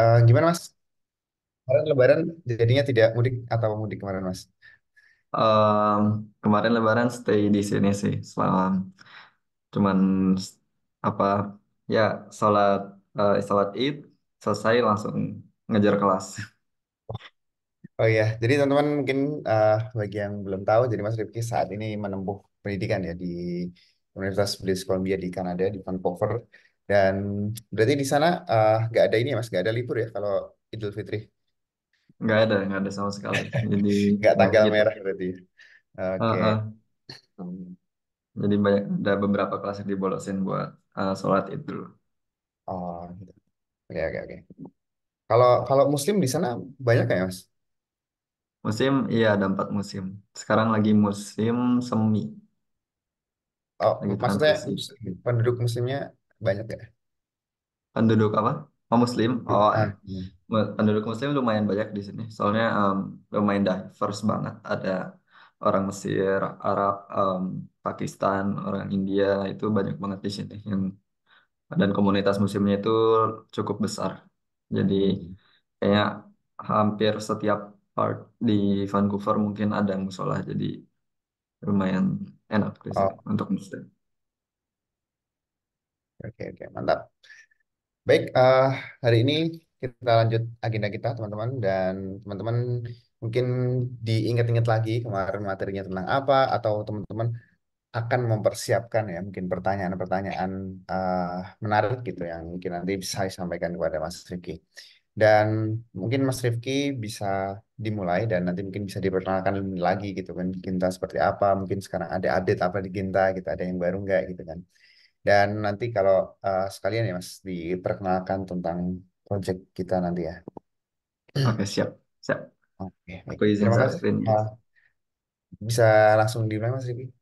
Uh, gimana Mas? Kemarin Lebaran jadinya tidak mudik atau mudik kemarin Mas? Um, kemarin Lebaran stay di sini sih, selama cuman apa ya sholat uh, eh, salat Id selesai langsung ngejar kelas. Oh iya, jadi teman-teman mungkin uh, bagi yang belum tahu, jadi Mas Rifki saat ini menempuh pendidikan ya di Universitas British Columbia di Kanada di Vancouver. Dan berarti di sana uh, nggak ada ini ya Mas, gak ada libur ya kalau Idul Fitri, Nggak ada, nggak ada sama sekali. Jadi nggak tanggal wajib. Gitu. merah berarti. Ya? Oke. Jadi banyak ada beberapa kelas yang dibolosin buat uh, sholat itu. Oh, gitu. Oke oke oke. Kalau kalau Muslim di sana banyak kan ya Mas? Musim, iya ada empat musim. Sekarang lagi musim semi, Oh, lagi maksudnya transisi. penduduk musimnya banyak gak? Ya? Penduduk apa? Oh, Muslim. Oh, Ah, penduduk Muslim lumayan banyak di sini. Soalnya um, lumayan diverse banget. Ada orang Mesir, Arab, um, Pakistan, orang India itu banyak banget di sini. Yang dan komunitas muslimnya itu cukup besar. Jadi kayak hampir setiap part di Vancouver mungkin ada musola. Jadi lumayan enak di oh. untuk muslim. Oke, oke, mantap. Baik, uh, hari ini kita lanjut agenda kita, teman-teman. Dan teman-teman mungkin diingat-ingat lagi kemarin materinya tentang apa, atau teman-teman akan mempersiapkan ya mungkin pertanyaan-pertanyaan uh, menarik gitu yang mungkin nanti bisa disampaikan kepada Mas Rifki. Dan mungkin Mas Rifki bisa dimulai dan nanti mungkin bisa diperkenalkan lagi gitu kan Ginta seperti apa, mungkin sekarang ada update apa di Ginta gitu, ada yang baru enggak gitu kan. Dan nanti kalau uh, sekalian ya Mas diperkenalkan tentang project kita nanti ya. Oke, siap. Siap. Oke, baik. Aku izin terima kasih. Uh, bisa langsung dimulai Mas Ribi.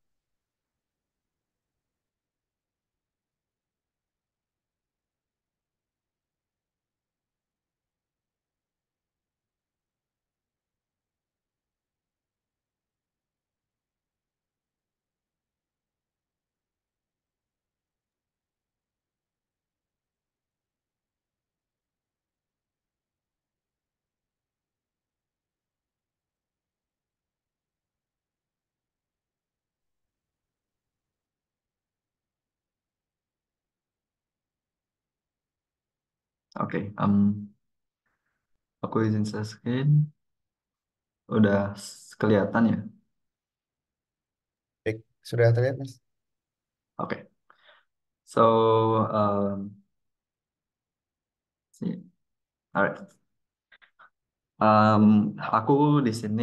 Oke, okay, um, aku izin share screen. Udah kelihatan ya? Baik, sudah terlihat, Mas. Oke. Okay. So, um, Alright. Um, aku di sini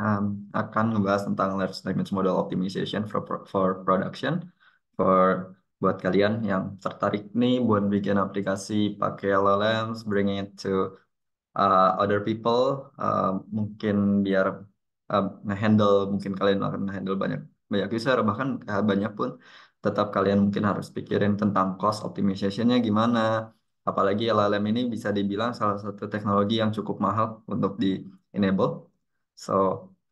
um, akan ngebahas tentang large language model optimization for for production for buat kalian yang tertarik nih buat bikin aplikasi pakai LLMs, bring it to uh, other people, uh, mungkin biar uh, ngehandle, mungkin kalian akan ngehandle banyak banyak user, bahkan uh, banyak pun, tetap kalian mungkin harus pikirin tentang cost optimizationnya gimana. Apalagi LLM ini bisa dibilang salah satu teknologi yang cukup mahal untuk di enable. So,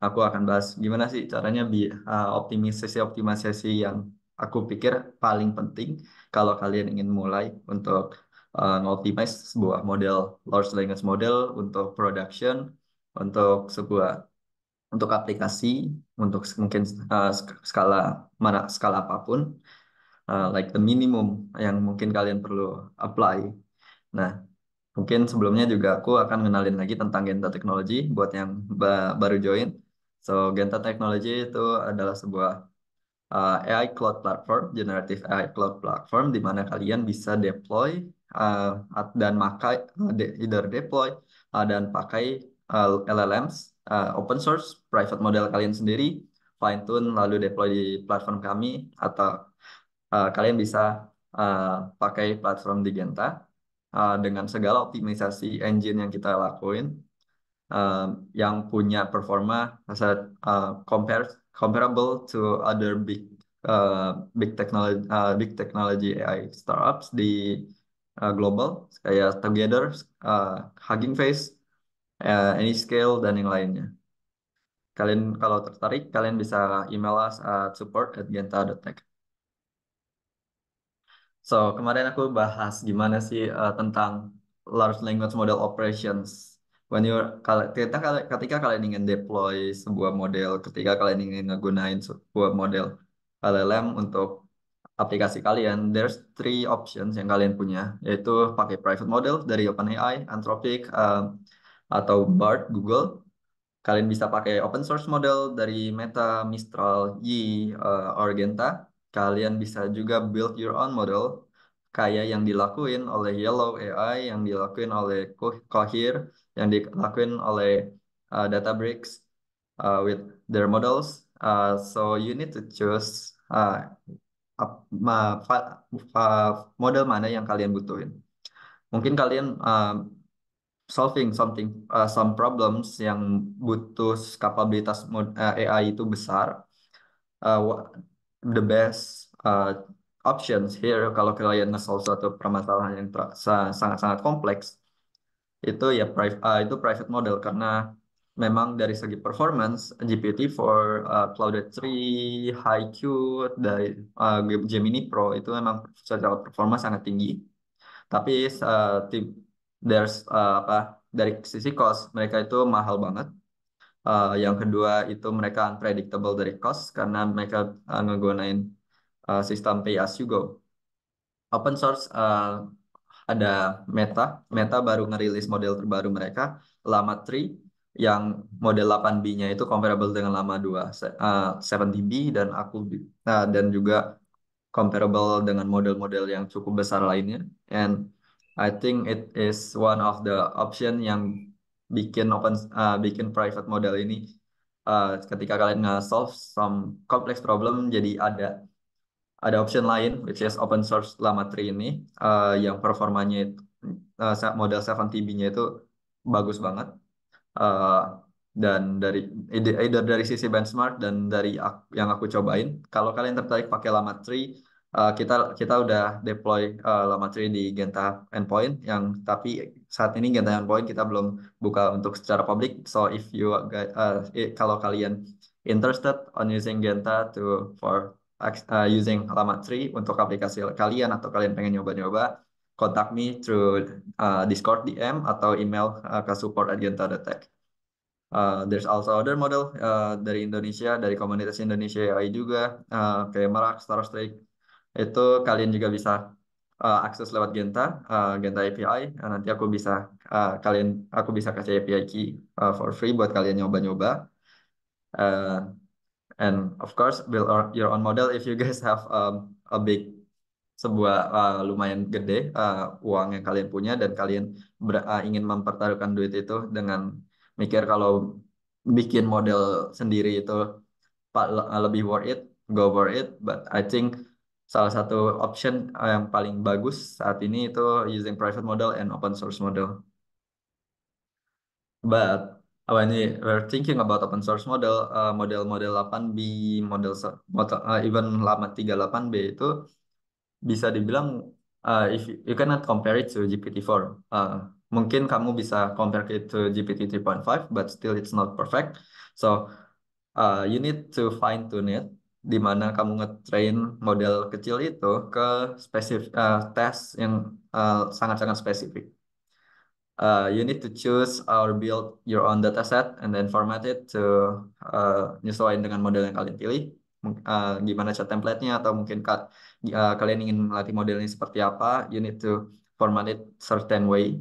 aku akan bahas gimana sih caranya bi uh, optimisasi optimisasi yang aku pikir paling penting kalau kalian ingin mulai untuk uh, eh, optimize sebuah model large language model untuk production untuk sebuah untuk aplikasi untuk mungkin uh, skala mana skala apapun uh, like the minimum yang mungkin kalian perlu apply nah mungkin sebelumnya juga aku akan kenalin lagi tentang Genta Technology buat yang baru join so Genta Technology itu adalah sebuah uh, eh, AI Cloud Platform, Generative AI Cloud Platform, di mana kalian bisa deploy uh, dan pakai, eh, either deploy uh, dan pakai uh, LLMs uh, open source, private model kalian sendiri, fine tune lalu deploy di platform kami atau uh, kalian bisa uh, pakai platform di Genta uh, dengan segala optimisasi engine yang kita lakuin. Uh, yang punya performa uh, compare comparable to other big uh, big technology uh, big technology AI startups di uh, global kayak Together, uh, Hugging Face, uh, Anyscale dan yang lainnya. Kalian kalau tertarik kalian bisa email us at support at genta.tech. So kemarin aku bahas gimana sih uh, tentang large language model operations when you ketika ketika kalian ingin deploy sebuah model, ketika kalian ingin ngegunain sebuah model LLM untuk aplikasi kalian, there's three options yang kalian punya, yaitu pakai private model dari OpenAI, Anthropic, uh, atau Bard Google. Kalian bisa pakai open source model dari Meta, Mistral, Yi, uh, Orgenta. Kalian bisa juga build your own model kayak yang dilakuin oleh Yellow AI, yang dilakuin oleh Cohere, yang dilakuin oleh uh, Databricks uh, with their models. Uh, so you need to choose uh, ma, fa, fa, model mana yang kalian butuhin. Mungkin kalian uh, solving something uh, some problems yang butuh kapabilitas mod, uh, AI itu besar. Uh, the best uh, options here kalau kalian nge-solve suatu permasalahan yang sangat-sangat kompleks itu ya private uh, itu private model karena memang dari segi performance gpt for uh, ah, Cloud 3, HiQ, dari uh, Gemini Pro itu memang secara performa sangat tinggi. Tapi uh, there's uh, apa dari sisi cost mereka itu mahal banget. Uh, yang kedua itu mereka unpredictable dari cost karena mereka uh, ngegunain uh, sistem pay as you go. Open source uh, ada Meta. Meta baru ngerilis model terbaru mereka, Lama 3 yang model 8B-nya itu comparable dengan Lama 2, uh, 70B dan aku uh, dan juga comparable dengan model-model yang cukup besar lainnya. And I think it is one of the option yang bikin open uh, bikin private model ini uh, ketika kalian nge-solve some complex problem jadi ada ada option lain which is open source Lamatri ini uh, yang performanya itu uh, eh, model 7TB-nya itu bagus banget. Uh, dan dari either dari sisi benchmark dan dari aku, yang aku cobain, kalau kalian tertarik pakai Lamatri, uh, kita kita udah deploy uh, Lamatri di Genta Endpoint yang tapi saat ini Genta Endpoint kita belum buka untuk secara publik. So if you uh, kalau kalian interested on using Genta to for Uh, using alamat untuk aplikasi kalian atau kalian pengen nyoba-nyoba, kontak me through uh, Discord DM atau email uh, ke support at Genta.tech. Uh, there's also other model uh, dari Indonesia, dari komunitas Indonesia AI juga, uh, kayak Merak, Star Itu kalian juga bisa uh, akses lewat Genta, uh, Genta API. Uh, nanti aku bisa uh, kalian, aku bisa kasih API key uh, for free buat kalian nyoba-nyoba. Uh, and of course build your own model if you guys have um, a big sebuah uh, lumayan gede uh, uang yang kalian punya dan kalian ber, uh, ingin mempertaruhkan duit itu dengan mikir kalau bikin model sendiri itu lebih worth it go for it but I think salah satu option uh, yang paling bagus saat ini itu using private model and open source model but apa ini we're thinking about open source model uh, model-model 8B model, model uh, even lama 38B itu bisa dibilang uh, if you, cannot compare it to GPT-4 uh, eh, mungkin kamu bisa compare it to GPT 3.5 but still it's not perfect so uh, you need to fine tune it di mana kamu nge-train model kecil itu ke spesif uh, tes yang sangat-sangat uh, spesifik uh, you need to choose or build your own data set and then format it to uh, dengan model yang kalian pilih. Uh, gimana cara template-nya atau mungkin ka, uh, kalian ingin melatih modelnya seperti apa, you need to format it certain way.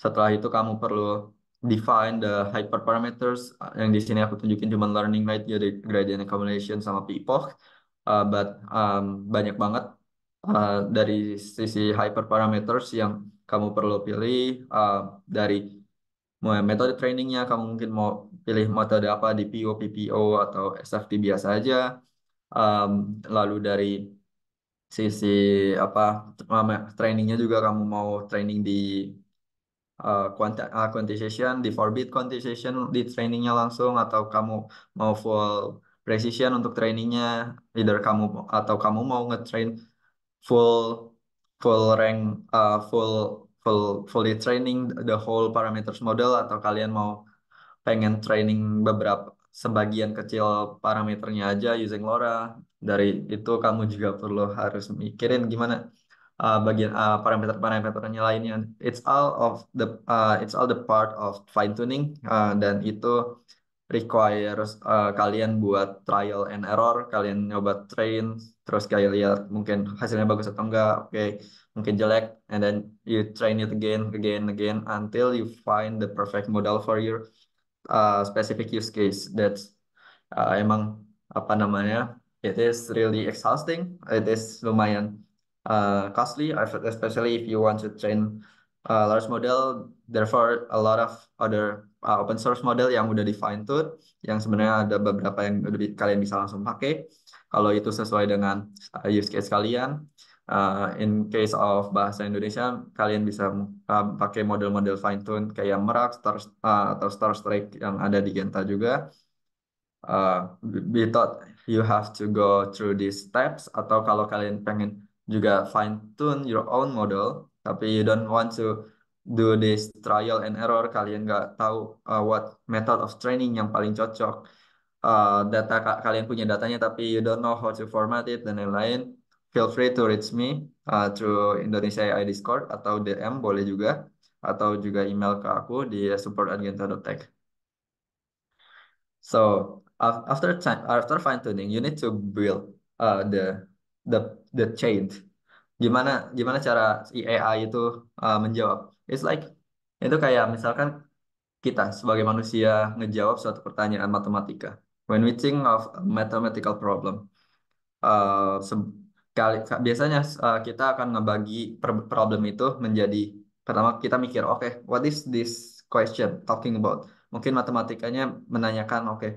Setelah itu kamu perlu define the hyperparameters uh, yang di sini aku tunjukin cuma learning rate, gradient accumulation sama epoch. Uh, but um, banyak banget uh, dari sisi hyperparameters yang kamu perlu pilih uh, dari metode trainingnya kamu mungkin mau pilih metode apa DPO, PPO atau SFT biasa aja. Um, lalu dari sisi apa trainingnya juga kamu mau training di uh, quantization, di forbid quantization di trainingnya langsung atau kamu mau full precision untuk trainingnya, either kamu atau kamu mau ngetrain full full rank uh, full full fully training the whole parameters model atau kalian mau pengen training beberapa sebagian kecil parameternya aja using LoRa dari itu kamu juga perlu harus mikirin gimana uh, bagian uh, parameter-parameternya lainnya it's all of the uh, it's all the part of fine tuning uh, dan itu require uh, eh, kalian buat trial and error, kalian nyoba train, terus kalian lihat mungkin hasilnya bagus atau enggak, oke, okay, mungkin jelek, and then you train it again, again, again, until you find the perfect model for your uh, specific use case. That's uh, emang apa namanya, it is really exhausting, it is lumayan uh, costly, especially if you want to train a large model, therefore a lot of other uh, open source model yang udah defined tuh, yang sebenarnya ada beberapa yang udah kalian bisa langsung pakai. Kalau itu sesuai dengan uh, use case kalian, uh, in case of bahasa Indonesia, kalian bisa uh, pakai model-model fine tune kayak Merak Star, uh, atau Star Strike yang ada di Genta juga. Uh, we thought you have to go through these steps atau kalau kalian pengen juga fine tune your own model tapi you don't want to do this trial and error kalian nggak tahu uh, what method of training yang paling cocok uh, data kalian punya datanya tapi you don't know how to format it dan lain-lain feel free to reach me uh, through Indonesia AI Discord atau DM boleh juga atau juga email ke aku di support@genta.tech so after time, after fine tuning you need to build uh, the the the chain gimana gimana cara AI itu uh, menjawab It's like itu kayak misalkan kita sebagai manusia ngejawab suatu pertanyaan matematika. When we think of a mathematical problem, uh, kali, biasanya uh, kita akan ngebagi per problem itu menjadi pertama kita mikir, oke, okay, what is this question talking about? Mungkin matematikanya menanyakan, oke, okay,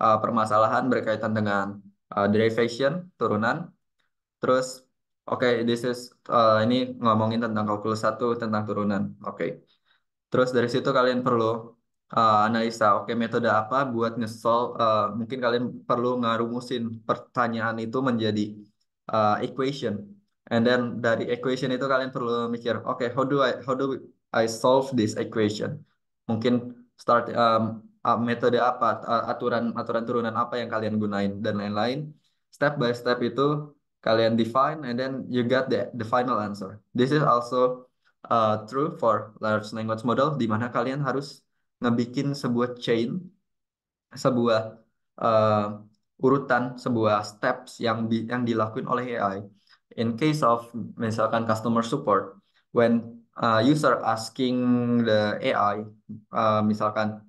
uh, permasalahan berkaitan dengan uh, derivation turunan, terus Oke, this is uh, ini ngomongin tentang kalkulus satu tentang turunan. Oke. Terus dari situ kalian perlu uh, analisa, oke metode apa buat ngesol uh, mungkin kalian perlu ngarumusin pertanyaan itu menjadi uh, equation. And then dari equation itu kalian perlu mikir, oke how do I how do I solve this equation? Mungkin start um, uh, metode apa, aturan-aturan uh, turunan apa yang kalian gunain dan lain-lain. Step by step itu kalian define and then you get the the final answer. This is also uh, true for large language model di mana kalian harus ngebikin sebuah chain, sebuah uh, urutan, sebuah steps yang bi yang dilakuin oleh AI. In case of misalkan customer support, when uh, user asking the AI, uh, misalkan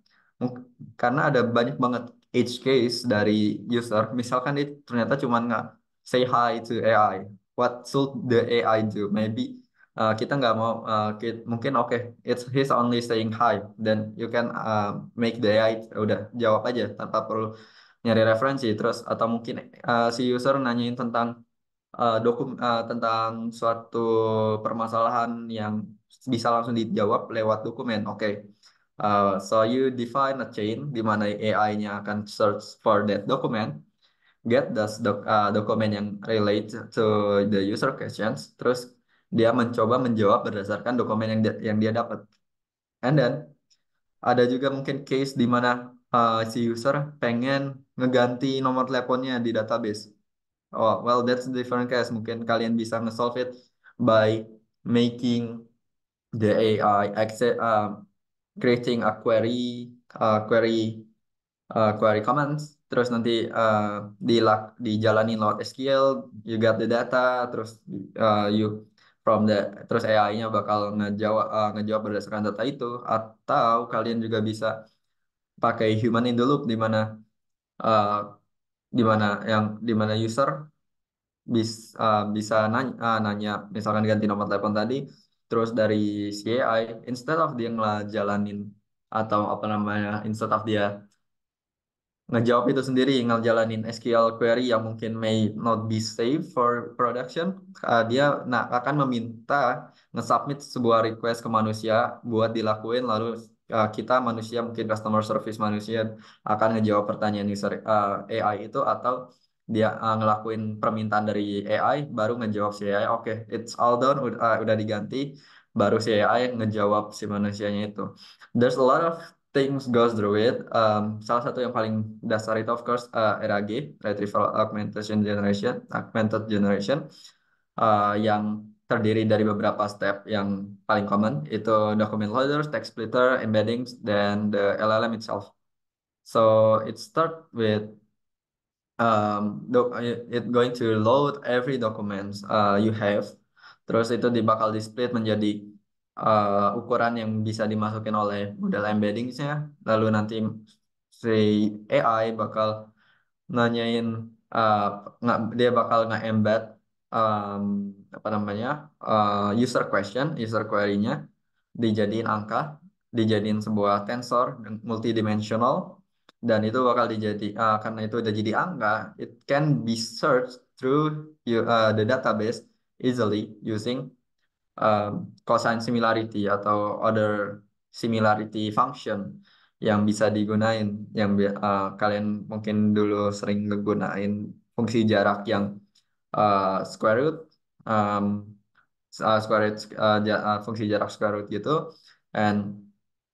karena ada banyak banget edge case dari user, misalkan dia ternyata cuma nggak say hi to AI. What should the AI do? Maybe uh, kita nggak mau uh, kita, mungkin oke okay, it's his only saying hi then you can uh, make the AI udah jawab aja tanpa perlu nyari referensi terus atau mungkin uh, si user nanyain tentang uh, dokum uh, tentang suatu permasalahan yang bisa langsung dijawab lewat dokumen oke okay. uh, so you define a chain di mana AI-nya akan search for that document get the doc, uh, dokumen yang relate to the user questions terus dia mencoba menjawab berdasarkan dokumen yang dia, yang dia dapat and then ada juga mungkin case di mana uh, si user pengen ngeganti nomor teleponnya di database oh well that's different case mungkin kalian bisa nge-solve it by making the AI access uh, creating a query uh, query uh, query comments terus nanti uh, dilak jalani lewat SQL, you got the data, terus uh, you from the terus AI-nya bakal ngejawab uh, eh, ngejawab berdasarkan data itu atau kalian juga bisa pakai human in the loop di mana uh, di mana yang di mana user bis, uh, bisa nanya, uh, nanya misalkan ganti nomor telepon tadi terus dari si instead of dia ngejalanin atau apa namanya instead of dia ngejawab itu sendiri ngejalanin SQL query yang mungkin may not be safe for production uh, dia nah akan meminta nge-submit sebuah request ke manusia buat dilakuin lalu uh, kita manusia mungkin customer service manusia akan ngejawab pertanyaan user uh, ah, AI itu atau dia uh, ngelakuin permintaan dari AI baru ngejawab si AI oke okay, it's all done uh, udah diganti baru si AI ngejawab si manusianya itu there's a lot of things goes through it. Um, salah satu yang paling dasar itu of course uh, RAG, Retrieval Augmentation Generation, Augmented Generation, uh, yang terdiri dari beberapa step yang paling common itu document loader, text splitter, embeddings, dan the LLM itself. So it start with um, do, it going to load every documents uh, you have. Terus itu dibakal di split menjadi uh, ukuran yang bisa dimasukin oleh model embeddingnya lalu nanti si AI bakal nanyain uh, dia bakal nggak embed um, apa namanya uh, user question user query-nya dijadiin angka dijadiin sebuah tensor multidimensional dan itu bakal dijadi uh, karena itu udah jadi angka it can be searched through uh, the database easily using um, cosine similarity atau other similarity function yang bisa digunain yang uh, kalian mungkin dulu sering menggunakan fungsi jarak yang uh, square root um, uh, square root uh, fungsi jarak square root gitu and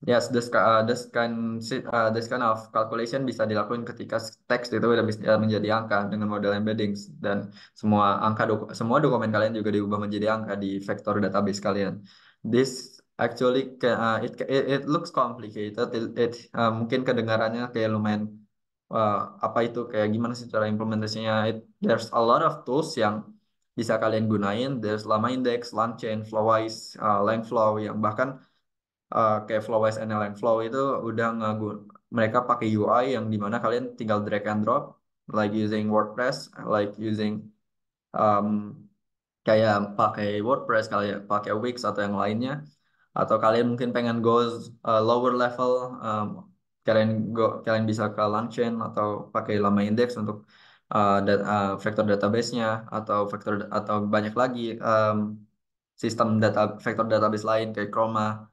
Yes, this uh, this kind uh, this kind of calculation bisa dilakukan ketika teks itu udah bisa uh, menjadi angka dengan model embeddings dan semua angka doku- semua dokumen kalian juga diubah menjadi angka di vektor database kalian. This actually can, uh, it, it it looks complicated. It, it uh, mungkin kedengarannya kayak lumayan uh, apa itu kayak gimana sih cara implementasinya? It, there's a lot of tools yang bisa kalian gunain. There's lama index, langchain, flowwise, uh, langflow yang bahkan uh, kayak Flowwise and Flow itu udah ngagur mereka pakai UI yang dimana kalian tinggal drag and drop like using WordPress like using um, kayak pakai WordPress kalian ya, pakai Wix atau yang lainnya atau kalian mungkin pengen go uh, lower level um, kalian go kalian bisa ke Langchain atau pakai lama Index untuk uh, eh, dat, uh, vector database-nya atau vector atau banyak lagi um, sistem data vector database lain kayak Chroma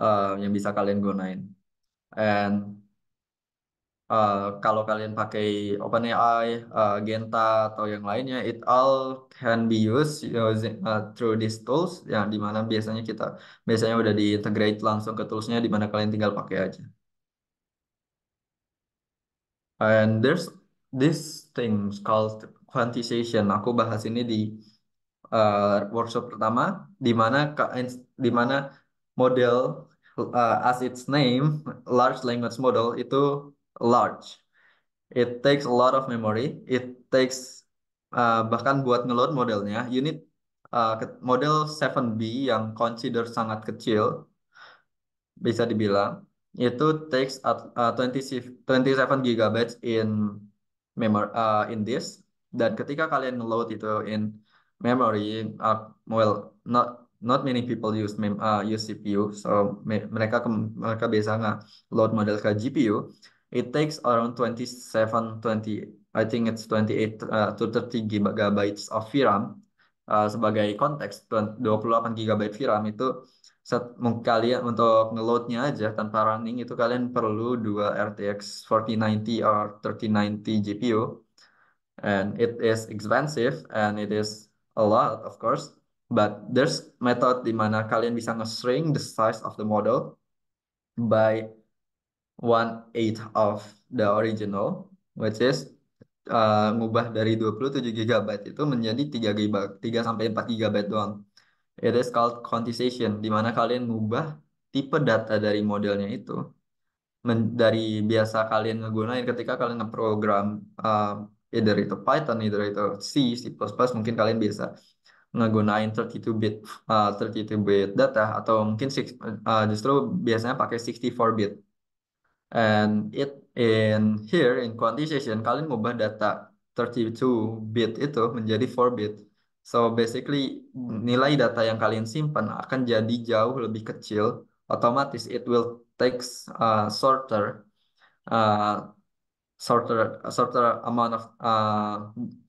uh, yang bisa kalian gunain. And uh, kalau kalian pakai OpenAI, uh, Genta atau yang lainnya, it all can be used using, uh, through these tools yang dimana biasanya kita biasanya udah diintegrate langsung ke toolsnya, dimana kalian tinggal pakai aja. And there's this thing called quantization. Aku bahas ini di uh, workshop pertama, di mana di mana model uh, as its name, large language model itu large. It takes a lot of memory. It takes uh, bahkan buat ngeload modelnya, you need uh, model 7B yang consider sangat kecil, bisa dibilang itu takes at, uh, 20, uh, 27 gigabytes in memory uh, in disk dan ketika kalian load itu in memory uh, well not not many people use mem uh, use CPU. So mereka mereka biasa nggak load model ke GPU. It takes around 27 20 I think it's 28 uh, to 30 gigabytes of VRAM. Uh, sebagai konteks 28 gigabyte VRAM itu set kalian untuk ngeloadnya aja tanpa running itu kalian perlu dua RTX 4090 or 3090 GPU and it is expensive and it is a lot of course But there's method di mana kalian bisa nge-shrink the size of the model by one eighth of the original, which is uh, ngubah dari 27 GB itu menjadi 3 GB, 3 sampai 4 GB doang. It is called quantization, di mana kalian ngubah tipe data dari modelnya itu men dari biasa kalian ngegunain ketika kalian ngeprogram uh, either itu Python, either itu C, C++, mungkin kalian biasa ngegunain 32-bit uh, 32-bit data atau mungkin six, uh, justru biasanya pakai 64-bit. And it in here in quantization kalian ubah data 32-bit itu menjadi 4-bit. So basically nilai data yang kalian simpan akan jadi jauh lebih kecil. Otomatis it will takes uh, shorter uh, shorter shorter amount of uh,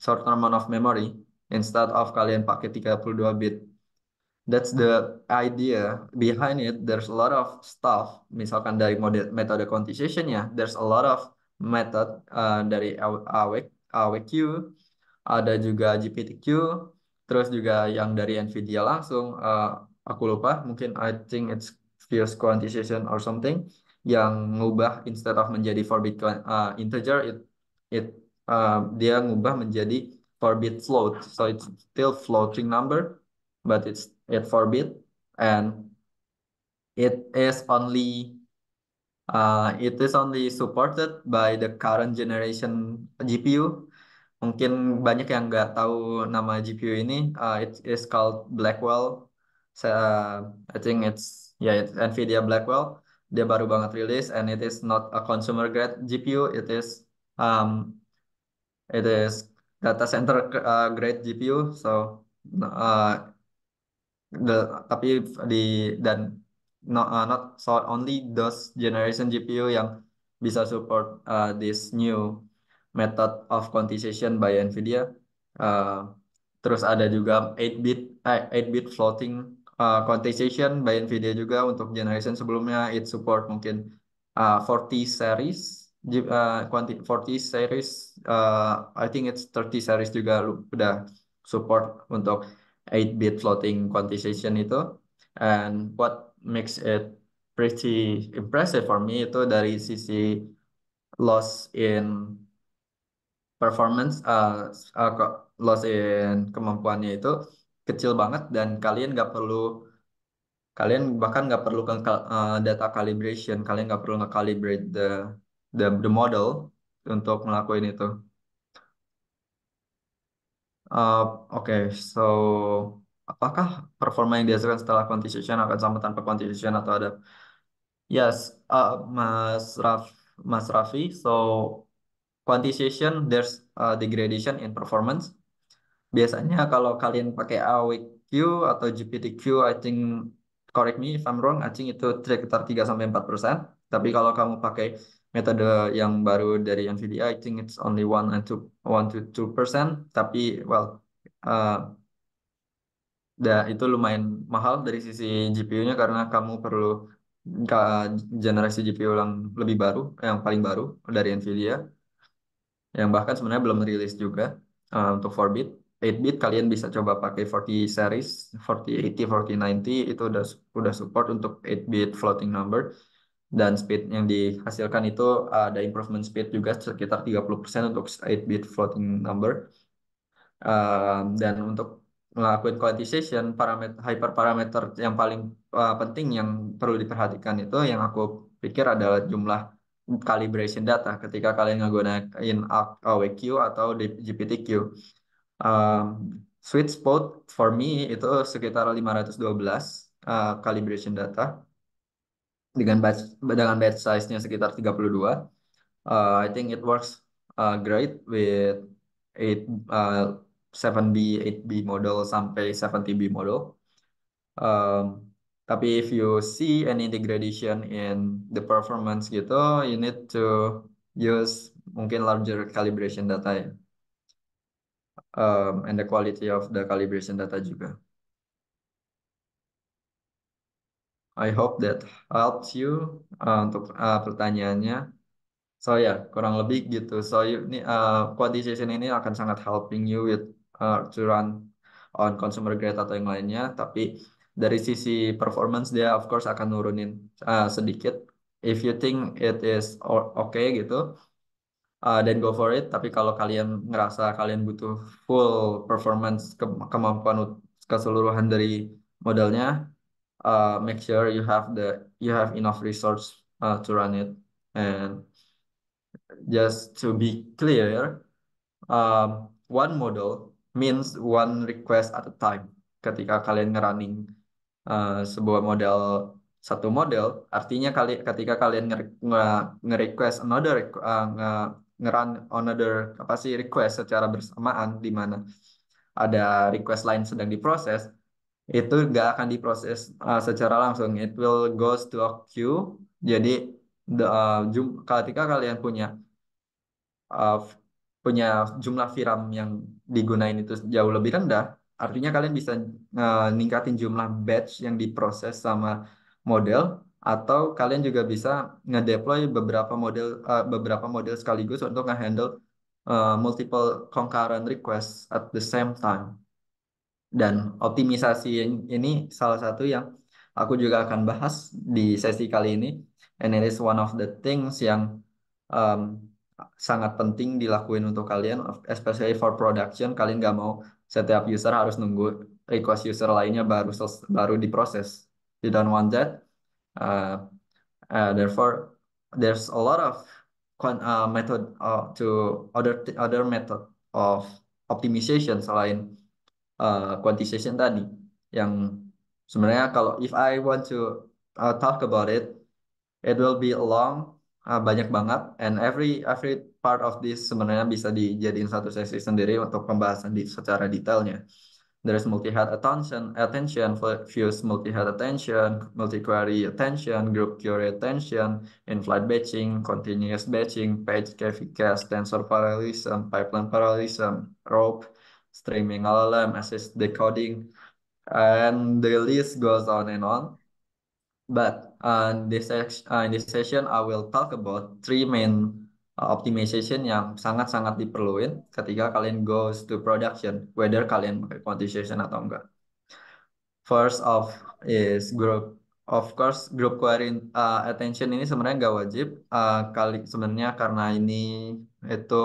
shorter amount of memory instead of kalian pakai 32 bit. That's the idea behind it. There's a lot of stuff, misalkan dari mode, metode quantization ya. there's a lot of method uh, dari AWQ, ada juga GPTQ, terus juga yang dari NVIDIA langsung, uh, aku lupa, mungkin I think it's fierce quantization or something, yang ngubah instead of menjadi 4 bit uh, integer, it, it uh, dia ngubah menjadi Four bit float. So it's still floating number, but it's at 4 bit. And it is only uh, it is only supported by the current generation GPU. Mungkin banyak yang nggak tahu nama GPU ini. Uh, it is called Blackwell. So, uh, I think it's yeah, it's NVIDIA Blackwell. Dia baru banget rilis and it is not a consumer grade GPU. It is um, it is data center uh, grade GPU so uh, the tapi di dan not uh, not so only those generation GPU yang bisa support uh, this new method of quantization by NVIDIA. Uh, terus ada juga 8-bit uh, eh, bit floating uh, quantization by NVIDIA juga untuk generation sebelumnya it support mungkin uh, 40 series uh, quanti 40 series uh, I think it's 30 series juga udah support untuk 8 bit floating quantization itu and what makes it pretty impressive for me itu dari sisi loss in performance uh, uh loss in kemampuannya itu kecil banget dan kalian nggak perlu kalian bahkan nggak perlu ke uh, data calibration kalian nggak perlu nge-calibrate the the, the model untuk melakukan itu. Uh, Oke, okay, so apakah performa yang dihasilkan setelah quantization akan sama tanpa quantization atau ada? Yes, uh, Mas Raf, Mas Raffi. So quantization, there's a degradation in performance. Biasanya kalau kalian pakai AWQ atau GPTQ, I think correct me if I'm wrong, I think itu sekitar 3 sampai 4%. Tapi kalau kamu pakai metode yang baru dari NVIDIA, I think it's only one and two, one to two percent. Tapi well, uh, da, itu lumayan mahal dari sisi GPU-nya karena kamu perlu generasi GPU yang lebih baru, yang paling baru dari NVIDIA, yang bahkan sebenarnya belum rilis juga uh, untuk 4-bit. 8-bit kalian bisa coba pakai 40 series, 4080, 4090 itu udah udah support untuk 8-bit floating number dan speed yang dihasilkan itu ada improvement speed juga sekitar 30% untuk 8-bit floating number. Uh, dan untuk melakukan quantization, parameter hyperparameter yang paling uh, penting yang perlu diperhatikan itu yang aku pikir adalah jumlah calibration data ketika kalian menggunakan AWQ atau GPTQ. Uh, ehm, sweet spot for me itu sekitar 512 uh, eh, calibration data dengan batch dengan batch size-nya sekitar 32. Uh, I think it works uh, great with 8 uh, 7B, 8B model sampai 70B model. Um, tapi if you see any degradation in the performance gitu, you need to use mungkin larger calibration data ya. Um, and the quality of the calibration data juga. I hope that helps you uh, untuk uh, pertanyaannya. So ya, yeah, kurang lebih gitu. So you ini uh, quantization ini akan sangat helping you with uh, to run on consumer grade atau yang lainnya, tapi dari sisi performance dia of course akan nurunin uh, sedikit. If you think it is okay gitu, uh, then go for it. Tapi kalau kalian ngerasa kalian butuh full performance ke kemampuan keseluruhan dari modalnya, uh, make sure you have the you have enough resource uh, to run it and just to be clear um, one model means one request at a time ketika kalian ngerunning uh, sebuah model satu model artinya kali ketika kalian nge, nge, nge another uh, nge, ngeran another apa sih request secara bersamaan di mana ada request lain sedang diproses itu nggak akan diproses uh, secara langsung. It will goes to a queue. Jadi the, uh, jum ketika kalian punya uh, punya jumlah VRAM yang digunain itu jauh lebih rendah, artinya kalian bisa uh, ningkatin jumlah batch yang diproses sama model atau kalian juga bisa ngedeploy beberapa model uh, beberapa model sekaligus untuk ngehandle uh, multiple concurrent requests at the same time. Dan optimisasi ini salah satu yang aku juga akan bahas di sesi kali ini. And it is one of the things yang um, sangat penting dilakuin untuk kalian, especially for production. Kalian nggak mau setiap user harus nunggu request user lainnya baru baru diproses. You don't want that. Uh, uh, therefore, there's a lot of uh, method uh, to other other method of optimization selain Eh, quantization tadi yang sebenarnya kalau if I want to uh, talk about it it will be a long uh, banyak banget and every every part of this sebenarnya bisa dijadiin satu sesi sendiri untuk pembahasan di secara detailnya there is multi head attention attention fuse multi head attention multi query attention group query attention in flight batching continuous batching page cache tensor parallelism pipeline parallelism rope streaming LLM, assist decoding, and the list goes on and on. But uh, this uh, in this session, I will talk about three main uh, optimization yang sangat-sangat diperluin ketika kalian goes to production, whether kalian pakai quantization atau enggak. First of is group Of course, group query uh, attention ini sebenarnya nggak wajib. Uh, kali sebenarnya karena ini itu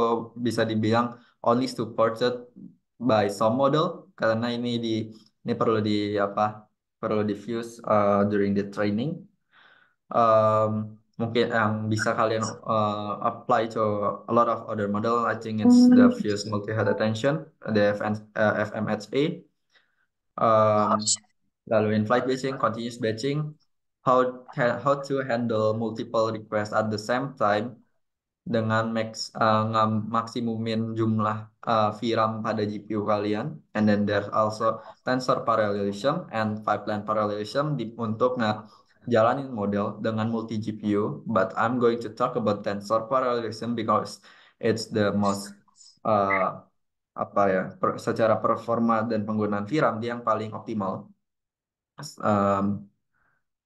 bisa dibilang only supported by some model karena ini di ini perlu di apa perlu diffuse uh, during the training um, mungkin yang um, bisa kalian uh, apply to a lot of other model I think it's the hmm. fuse multi-head attention the FN, uh, FMHA um, lalu in-flight batching continuous batching how how to handle multiple requests at the same time dengan max uh, maksimumin jumlah uh, VRAM pada GPU kalian and then there's also tensor parallelism and pipeline parallelism di, untuk nge jalanin model dengan multi GPU but I'm going to talk about tensor parallelism because it's the most uh, apa ya per, secara performa dan penggunaan VRAM dia yang paling optimal. Um,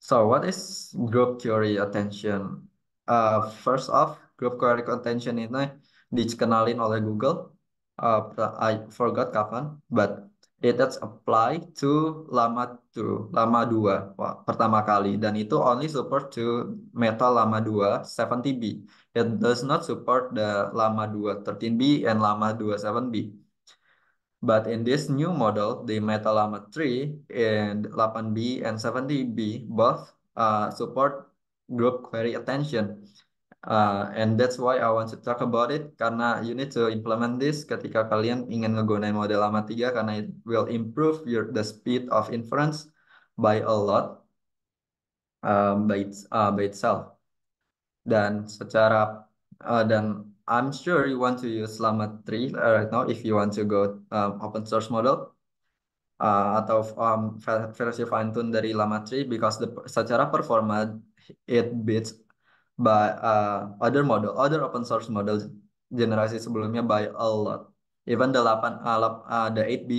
so what is group theory attention? Uh, first off, group query attention ini dikenalin oleh Google uh, I forgot kapan, but it that's apply to lama two, lama dua pertama kali dan itu only support to metal lama dua 70B. It does not support the lama dua 13B and lama dua 7B. But in this new model, the metal lama 3 and 8B and 70B both uh, support group query attention. Uh, and that's why I want to talk about it karena you need to implement this ketika kalian ingin menggunakan model lama 3 karena it will improve your the speed of inference by a lot um, by it's, uh, by itself. Dan secara uh, dan I'm sure you want to use lama 3 uh, right now if you want to go um, open source model uh, atau um, versi fine tune dari Llama 3 because the secara performa it beats by uh, other model, other open source model generasi sebelumnya by a lot. Even the 8 uh, uh, the 8B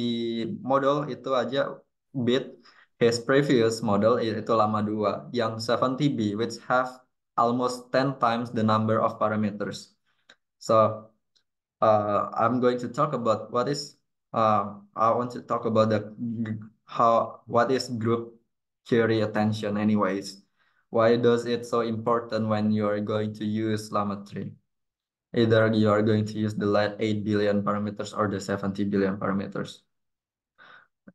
model itu aja beat his previous model itu lama dua, yang 70B which have almost 10 times the number of parameters. So uh, I'm going to talk about what is uh, I want to talk about the how what is group theory attention anyways. Why does it so important when you are going to use Llama 3? Either you are going to use the 8 billion parameters or the 70 billion parameters.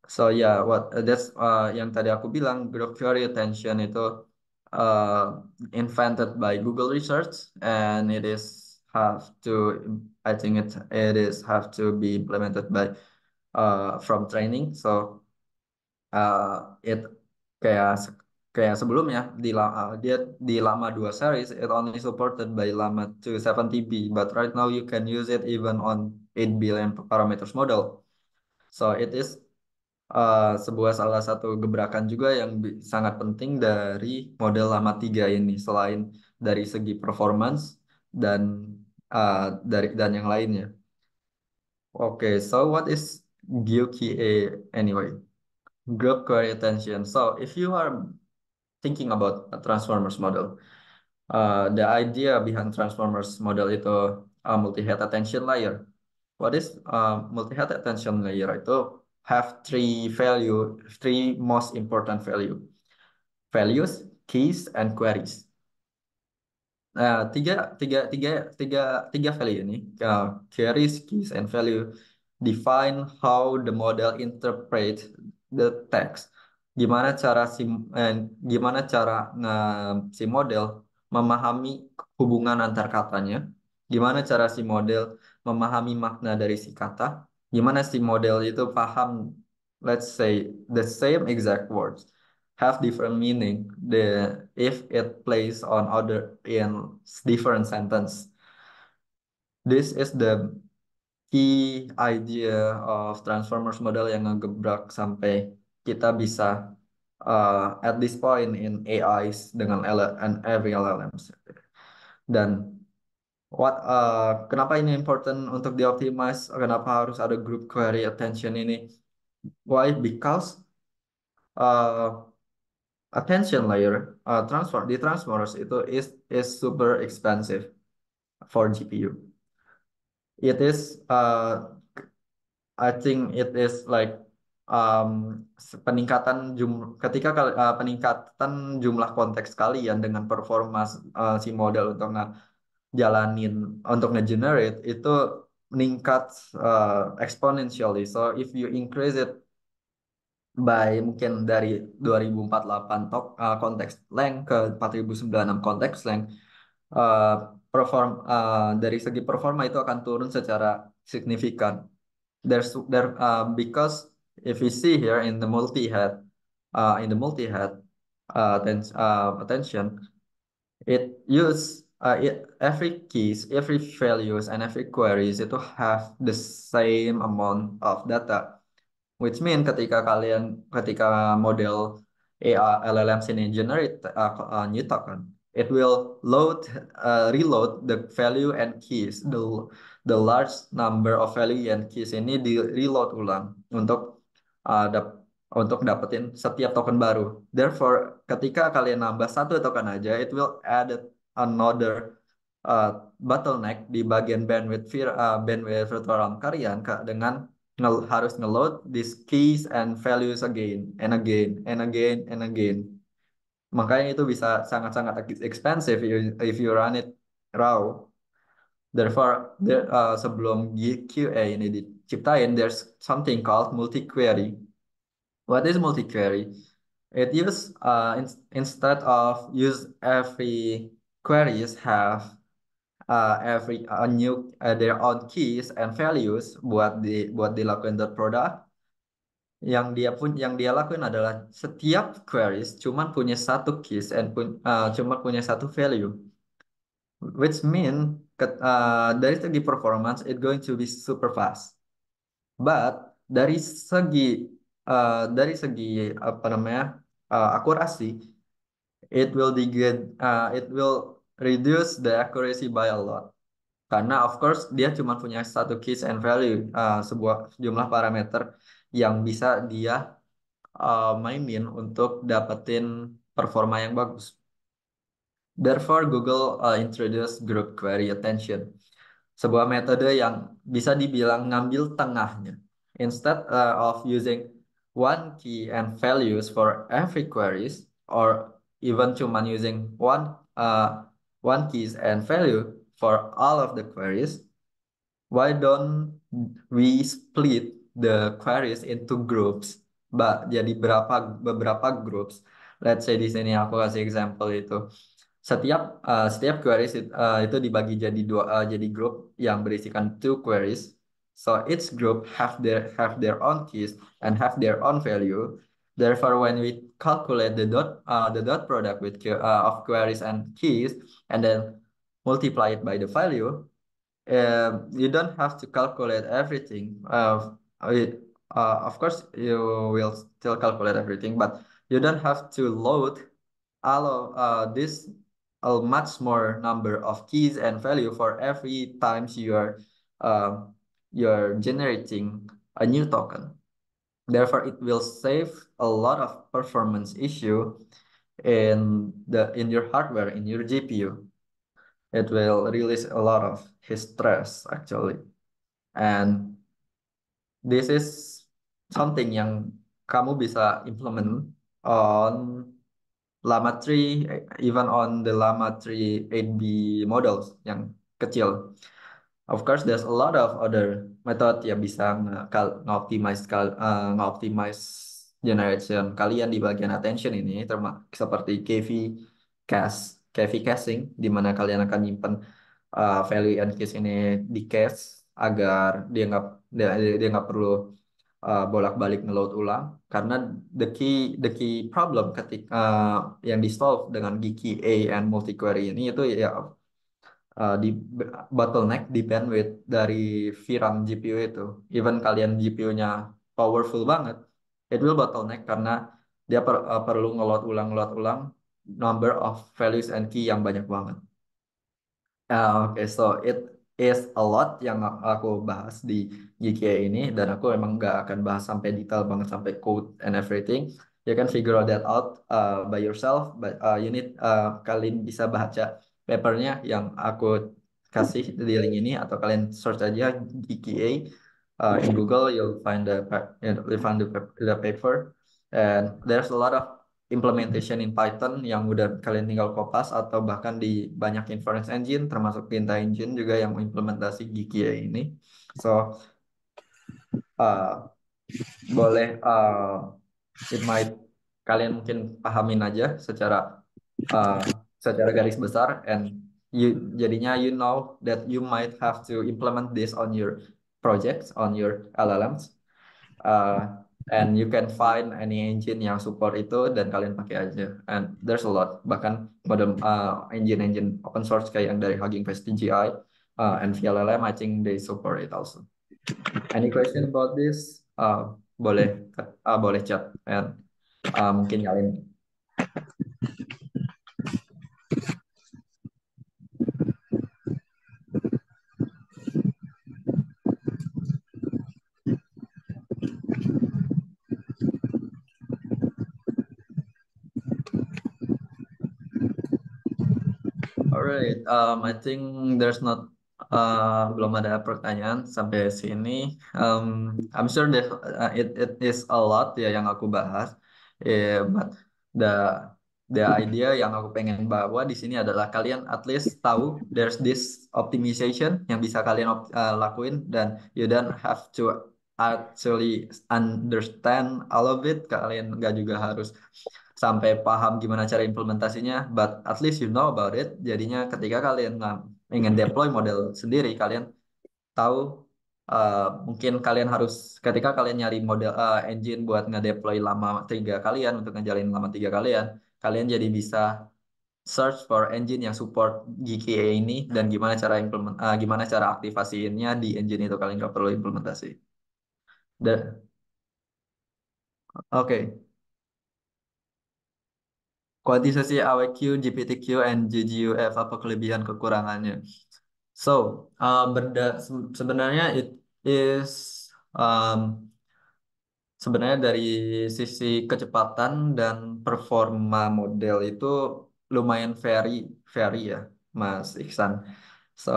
So yeah, what uh, that's uh, yang tadi aku bilang group attention itu uh, invented by Google Research and it is have to I think it it is have to be implemented by uh, from training. So uh, it kayak kayak sebelumnya di uh, dia di lama 2 series it only supported by lama 270B but right now you can use it even on 8 billion parameters model. So it is uh, sebuah salah satu gebrakan juga yang sangat penting dari model lama tiga ini selain dari segi performance dan uh, dari dan yang lainnya. Okay, so what is GQA anyway? Group query attention. So if you are thinking about a transformers model. Uh, the idea behind transformers model itu a uh, multi-head attention layer. What is uh, multi-head attention layer itu have three value, three most important value. Values, keys, and queries. Uh, tiga, tiga, tiga, tiga, tiga value ini, uh, queries, keys, and value define how the model interpret the text gimana cara si eh, gimana cara eh, si model memahami hubungan antar katanya, gimana cara si model memahami makna dari si kata, gimana si model itu paham let's say the same exact words have different meaning the if it plays on other in different sentence. This is the key idea of transformers model yang ngegebrak sampai kita bisa uh, at this point in AIs dengan L and every LLMs. Dan what uh, kenapa ini important untuk dioptimize? Kenapa harus ada group query attention ini? Why? Because uh, attention layer uh, transfer di transformers itu is is super expensive for GPU. It is uh, I think it is like um, peningkatan jum ketika uh, peningkatan jumlah konteks kalian dengan performa uh, si model untuk ngejalanin untuk ngegenerate itu meningkat uh, exponentially. So if you increase it by mungkin dari 2048 tok uh, konteks length ke 4096 konteks length uh, perform uh, dari segi performa itu akan turun secara signifikan. There's there uh, because if we see here in the multi-head, uh, in the multi-head uh, then, uh, attention, it use uh, it, every keys, every values, and every queries itu have the same amount of data. Which mean ketika kalian ketika model AI LLM sini generate uh, uh, new token, it will load uh, reload the value and keys the the large number of value and keys ini di reload ulang untuk uh, dap untuk dapetin setiap token baru. Therefore, ketika kalian nambah satu token aja, it will add another uh, bottleneck di bagian bandwidth vir uh, bandwidth virtual RAM kalian dengan nge harus ngeload these keys and values again and again and again and again. Makanya itu bisa sangat-sangat expensive if you, if you run it raw. Therefore, there, uh, sebelum QA ini ciptain, there's something called multi-query. What is multi-query? It uses uh, in, instead of use every queries have uh, every a new uh, their own keys and values buat di buat dilakukan dot product yang dia pun yang dia lakuin adalah setiap queries cuman punya satu keys and pun, uh, cuma punya satu value which mean uh, dari segi performance it going to be super fast But dari segi uh, dari segi apa namanya uh, akurasi, it will degrade, uh, it will reduce the accuracy by a lot. Karena of course dia cuma punya satu case and value, uh, sebuah jumlah parameter yang bisa dia uh, mainin untuk dapetin performa yang bagus. Therefore, Google uh, introduced group query attention sebuah metode yang bisa dibilang ngambil tengahnya. Instead uh, of using one key and values for every queries or even cuman using one uh, one keys and value for all of the queries, why don't we split the queries into groups? Mbak, jadi berapa beberapa groups. Let's say di sini aku kasih example itu. setiap uh, setiap queries it, uh, itu dibagi jadi dua uh, jadi grup yang berisikan two queries so each group have their have their own keys and have their own value therefore when we calculate the dot uh, the dot product with uh, of queries and keys and then multiply it by the value uh, you don't have to calculate everything Of uh, it, uh, of course you will still calculate everything but you don't have to load all of uh, this a much more number of keys and value for every times you are uh, um, you're generating a new token. Therefore, it will save a lot of performance issue in the in your hardware in your GPU. It will release a lot of his stress actually, and this is something yang kamu bisa implement on Llama 3, eh, even on the Llama 3 8B models yang kecil. Of course, there's a lot of other method yang bisa nge-optimize uh, eh, nge generation kalian di bagian attention ini, seperti KV cache, KV caching, di mana kalian akan nyimpan uh, eh, value and case ini di cache agar dia nggak dia, dia nggak perlu uh, bolak-balik ngeload ulang karena the key the key problem ketika uh, eh, yang di solve dengan Giki A and multi query ini itu ya uh, di bottleneck di bandwidth dari VRAM GPU itu. Even kalian GPU-nya powerful banget, it will bottleneck karena dia per, uh, perlu ngelot ulang ngeload ulang number of values and key yang banyak banget. Uh, Oke, okay, so it is a lot yang aku bahas di GKE ini dan aku emang nggak akan bahas sampai detail banget sampai code and everything you can figure that out uh, by yourself but uh, you need uh, kalian bisa baca papernya yang aku kasih di link ini atau kalian search aja GKA uh, in Google you'll find the you'll find the paper and there's a lot of implementation in Python yang udah kalian tinggal kopas atau bahkan di banyak inference engine termasuk Pinta Engine juga yang implementasi Gikia ini. So uh, boleh uh, it might kalian mungkin pahamin aja secara uh, secara garis besar and you jadinya you know that you might have to implement this on your projects on your LLMs. Uh, and you can find any engine yang support itu dan kalian pakai aja and there's a lot bahkan pada uh, engine-engine open source kayak yang dari Hugging Face TGI uh, and VLLM I think they support it also any question about this uh, boleh uh, boleh chat and uh, mungkin kalian Alright, um, I think there's not uh, belum ada pertanyaan sampai sini. Um, I'm sure that uh, it it is a lot ya yang aku bahas. Yeah, but the the idea yang aku pengen bawa di sini adalah kalian at least tahu there's this optimization yang bisa kalian uh, lakuin dan you don't have to actually understand all of it. Kalian nggak juga harus sampai paham gimana cara implementasinya but at least you know about it jadinya ketika kalian ingin deploy model sendiri kalian tahu uh, mungkin kalian harus ketika kalian nyari model uh, engine buat deploy lama tiga kalian untuk ngejalin lama tiga kalian kalian jadi bisa search for engine yang support GKE ini dan gimana cara implement uh, gimana cara aktivasinya di engine itu kalian nggak perlu implementasi. Oke, okay kuantisasi AWQ, GPTQ, and GGUF apa kelebihan kekurangannya. So, uh, um, berda sebenarnya it is um, sebenarnya dari sisi kecepatan dan performa model itu lumayan very very ya, Mas Iksan. So,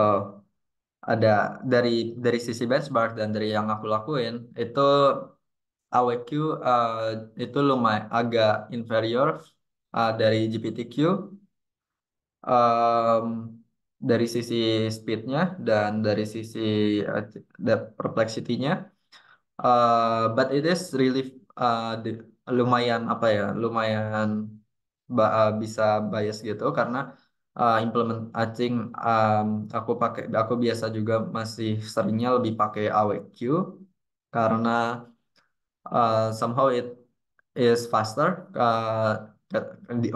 ada dari dari sisi benchmark dan dari yang aku lakuin itu AWQ uh, itu lumayan agak inferior uh, dari GPTQ um, dari sisi speednya dan dari sisi uh, eh, the perplexity-nya uh, but it is really uh, lumayan apa ya lumayan ba bisa bias gitu karena uh, implement acing um, aku pakai aku biasa juga masih seringnya lebih pakai AWQ karena uh, somehow it is faster uh,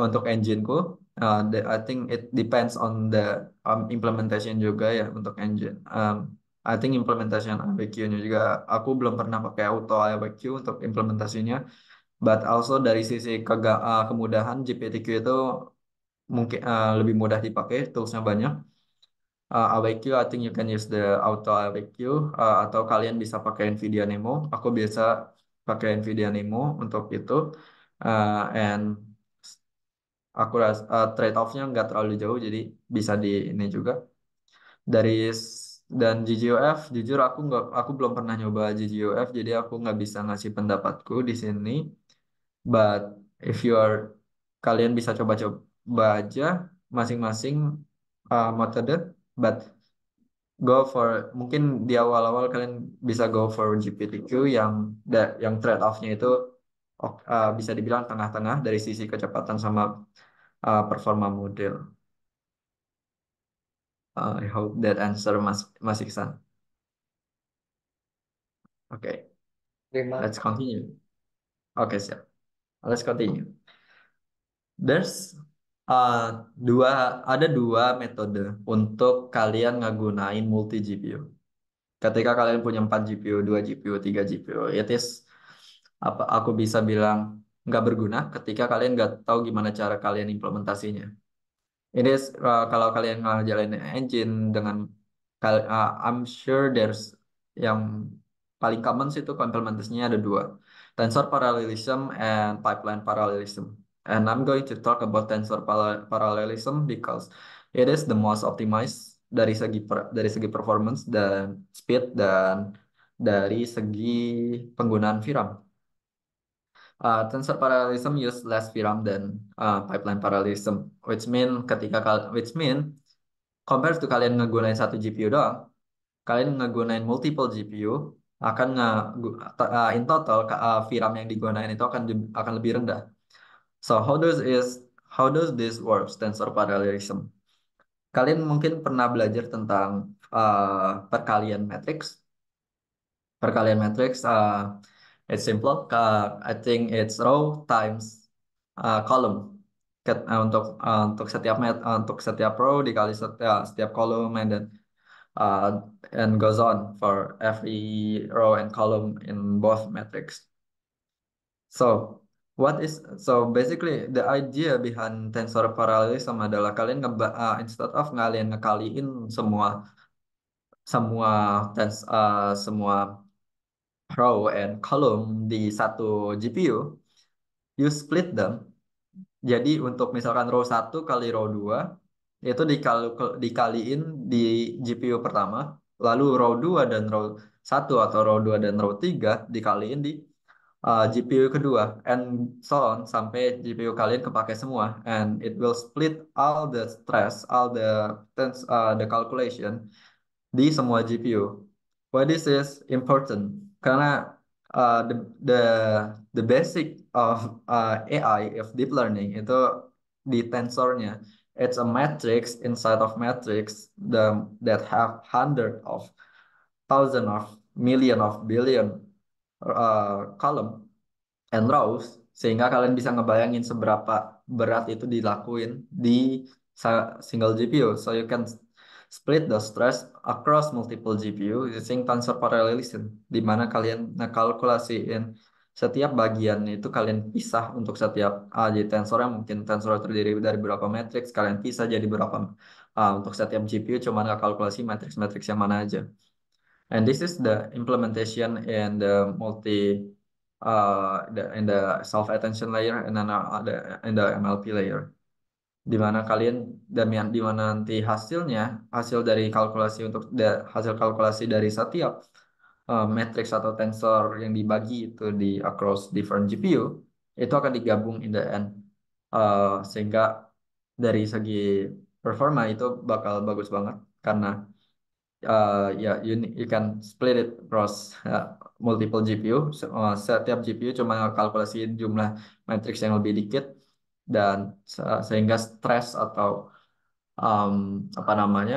untuk engineku uh, the, I think it depends on the um, implementation juga ya untuk engine um, I think implementation ABQ-nya juga aku belum pernah pakai auto ABQ untuk implementasinya but also dari sisi ke uh, kemudahan GPTQ itu mungkin uh, lebih mudah dipakai toolsnya banyak uh, AWQ, I think you can use the auto AWQ uh, atau kalian bisa pakai NVIDIA Nemo. Aku biasa pakai NVIDIA Nemo untuk itu. Uh, and aku trade uh, trade offnya nggak terlalu jauh jadi bisa di ini juga dari dan GGOF jujur aku nggak aku belum pernah nyoba GGOF jadi aku nggak bisa ngasih pendapatku di sini but if you are kalian bisa coba-coba aja masing-masing uh, metode but go for mungkin di awal-awal kalian bisa go for GPTQ yang yang trade off-nya itu uh, bisa dibilang tengah-tengah dari sisi kecepatan sama uh, performa model. Uh, I hope that answer Mas Mas Iksan. Okay, let's continue. Oke okay, siap. Let's continue. There's uh, dua ada dua metode untuk kalian ngegunain multi GPU. Ketika kalian punya 4 GPU, 2 GPU, 3 GPU, it is apa aku bisa bilang nggak berguna ketika kalian nggak tahu gimana cara kalian implementasinya. Ini uh, kalau kalian ngejalanin engine dengan uh, I'm sure there's yang paling common sih itu implementasinya ada dua. Tensor Parallelism and Pipeline Parallelism. And I'm going to talk about Tensor Parallelism because it is the most optimized dari segi per, dari segi performance dan speed dan dari segi penggunaan VRAM uh, tensor parallelism use less VRAM than uh, pipeline parallelism, which mean ketika kal which mean compare to kalian ngegunain satu GPU doang, kalian ngegunain multiple GPU akan nge uh, in total uh, VRAM yang digunain itu akan akan lebih rendah. So how does is how does this works tensor parallelism? Kalian mungkin pernah belajar tentang uh, perkalian matrix. Perkalian matrix uh, It's simple. Uh, I think it's row times uh, column. Ket, uh, untuk uh, untuk setiap met, uh, untuk setiap row dikali setiap uh, setiap column and then uh, and goes on for every row and column in both metrics. So what is so basically the idea behind tensor parallelism adalah kalian nge uh, instead of kalian ngekaliin semua semua tens uh, semua row and column di satu GPU, you split them. Jadi untuk misalkan row 1 kali row 2, itu dikali, dikaliin di GPU pertama, lalu row 2 dan row 1 atau row 2 dan row 3 dikaliin di uh, GPU kedua, and so on, sampai GPU kalian kepake semua. And it will split all the stress, all the, uh, the calculation di semua GPU. Why this is important? karena uh, the the the basic of uh, AI of deep learning itu di tensornya it's a matrix inside of matrix the that have hundred of thousand of million of billion uh, column and rows sehingga kalian bisa ngebayangin seberapa berat itu dilakuin di single GPU so you can Split the stress across multiple GPU using tensor parallelism, di mana kalian ngekalkulasiin setiap bagian itu kalian pisah untuk setiap uh, jadi yang mungkin tensor terdiri dari berapa matriks kalian pisah jadi berapa uh, ah, untuk setiap GPU nggak kalkulasi matriks-matriks yang mana aja. And this is the implementation in the multi uh, the, in the self attention layer and then the, in the MLP layer. Di mana kalian dan di mana nanti hasilnya hasil dari kalkulasi untuk da, hasil kalkulasi dari setiap uh, matrix atau tensor yang dibagi itu di across different GPU itu akan digabung in the end uh, sehingga dari segi performa itu bakal bagus banget karena uh, ya yeah, you, you can split it across uh, multiple GPU uh, setiap GPU cuma kalkulasi jumlah matrix yang lebih dikit dan sehingga stres atau um, apa namanya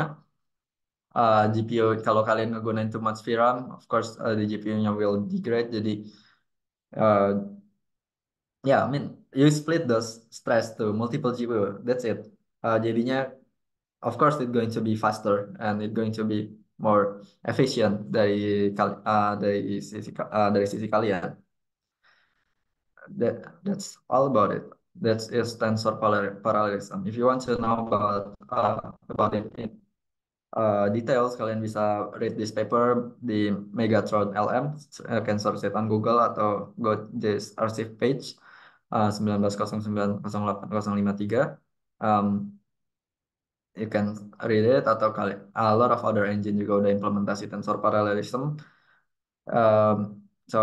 uh, eh, GPU kalau kalian ngegunain too much VRAM of course uh, eh, the GPU-nya will degrade jadi uh, ya yeah, I mean you split the stress to multiple GPU that's it uh, jadinya of course it going to be faster and it going to be more efficient dari uh, dari sisi uh, dari sisi kalian that that's all about it that is tensor parallelism. If you want to know about uh, about it in uh, details, kalian bisa read this paper di Megatron LM, uh, can search it on Google atau go this archive page uh, 19090805. Um, you can read it atau kali a lot of other engine juga udah implementasi tensor parallelism. Um, so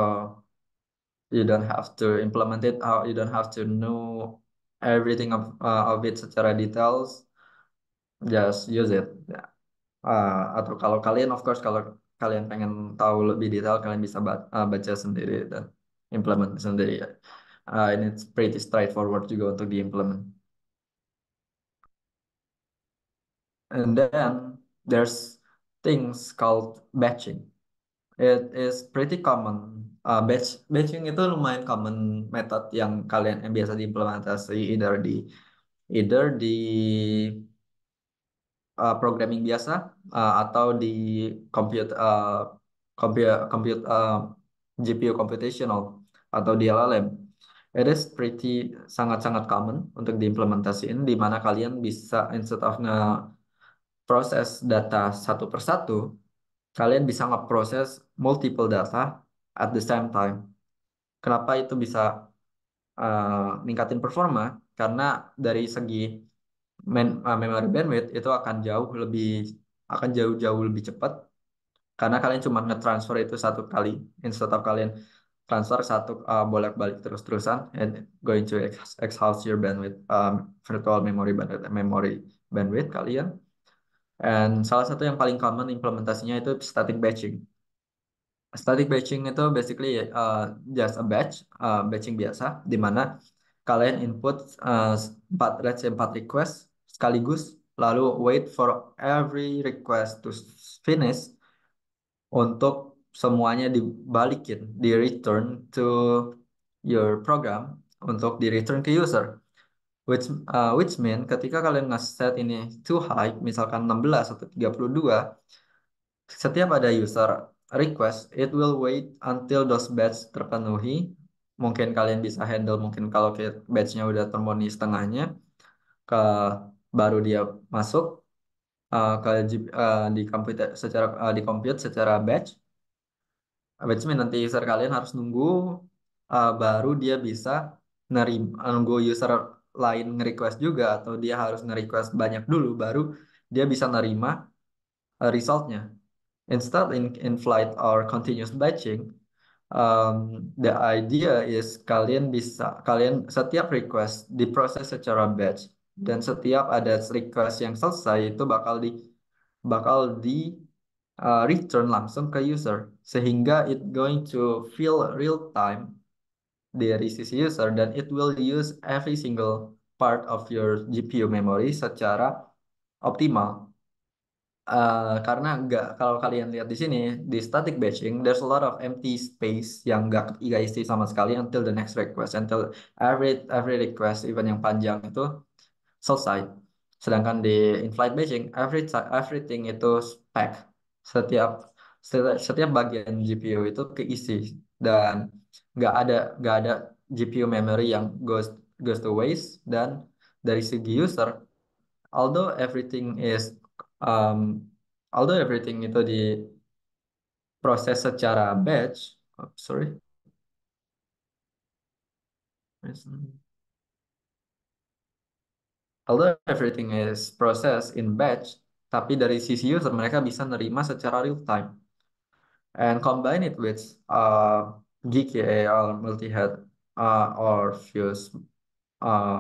you don't have to implement it out you don't have to know everything of uh, of it secara details just use it Yeah. uh, atau kalau kalian of course kalau kalian pengen tahu lebih detail kalian bisa baca, uh, baca sendiri dan implement sendiri ya uh, and it's pretty straightforward juga untuk diimplement and then there's things called batching it is pretty common uh, batch batching itu lumayan common method yang kalian yang biasa diimplementasi either di either di uh, programming biasa uh, atau di compute uh, compute compute uh, GPU computational atau di LLM. It is pretty sangat-sangat common untuk diimplementasiin di mana kalian bisa instead of nge proses data satu persatu, kalian bisa ngeproses multiple data at the same time. Kenapa itu bisa uh, ningkatin performa? Karena dari segi uh, eh, memory bandwidth itu akan jauh lebih akan jauh-jauh lebih cepat karena kalian cuma nge transfer itu satu kali instead of kalian transfer satu uh, bolak-balik terus-terusan and going to ex exhaust your bandwidth um, virtual memory bandwidth memory bandwidth kalian and salah satu yang paling common implementasinya itu static batching Static batching itu basically uh, just a batch, uh, batching biasa, di mana kalian input uh, let's say empat request sekaligus, lalu wait for every request to finish untuk semuanya dibalikin, di return to your program, untuk di return ke user. Which, uh, which mean ketika kalian set ini too high, misalkan 16 atau 32, setiap ada user request, it will wait until those batch terpenuhi. Mungkin kalian bisa handle, mungkin kalau batch-nya udah termoni setengahnya, ke baru dia masuk uh, ke uh, di komputer secara uh, di compute secara batch. Batch nanti user kalian harus nunggu uh, baru dia bisa nerima nunggu user lain nge-request juga atau dia harus nge-request banyak dulu baru dia bisa nerima uh, resultnya Instead, in, in flight or continuous batching, um, the idea is kalian bisa, kalian setiap request diproses secara batch. Dan setiap ada request yang selesai itu bakal di bakal di uh, return langsung ke user sehingga it going to feel real time dari sisi user dan it will use every single part of your GPU memory secara optimal Eh, karena nggak kalau kalian lihat di sini di static batching there's a lot of empty space yang nggak diisi sama sekali until the next request until every every request even yang panjang itu selesai sedangkan di in-flight batching every everything itu spec setiap setiap bagian GPU itu keisi dan nggak ada nggak ada GPU memory yang goes goes to waste dan dari segi user although everything is um, although everything itu di proses secara batch, oh, sorry. Although everything is processed in batch, tapi dari sisi user mereka bisa nerima secara real time. And combine it with uh, GKA or multi-head uh, or fuse uh,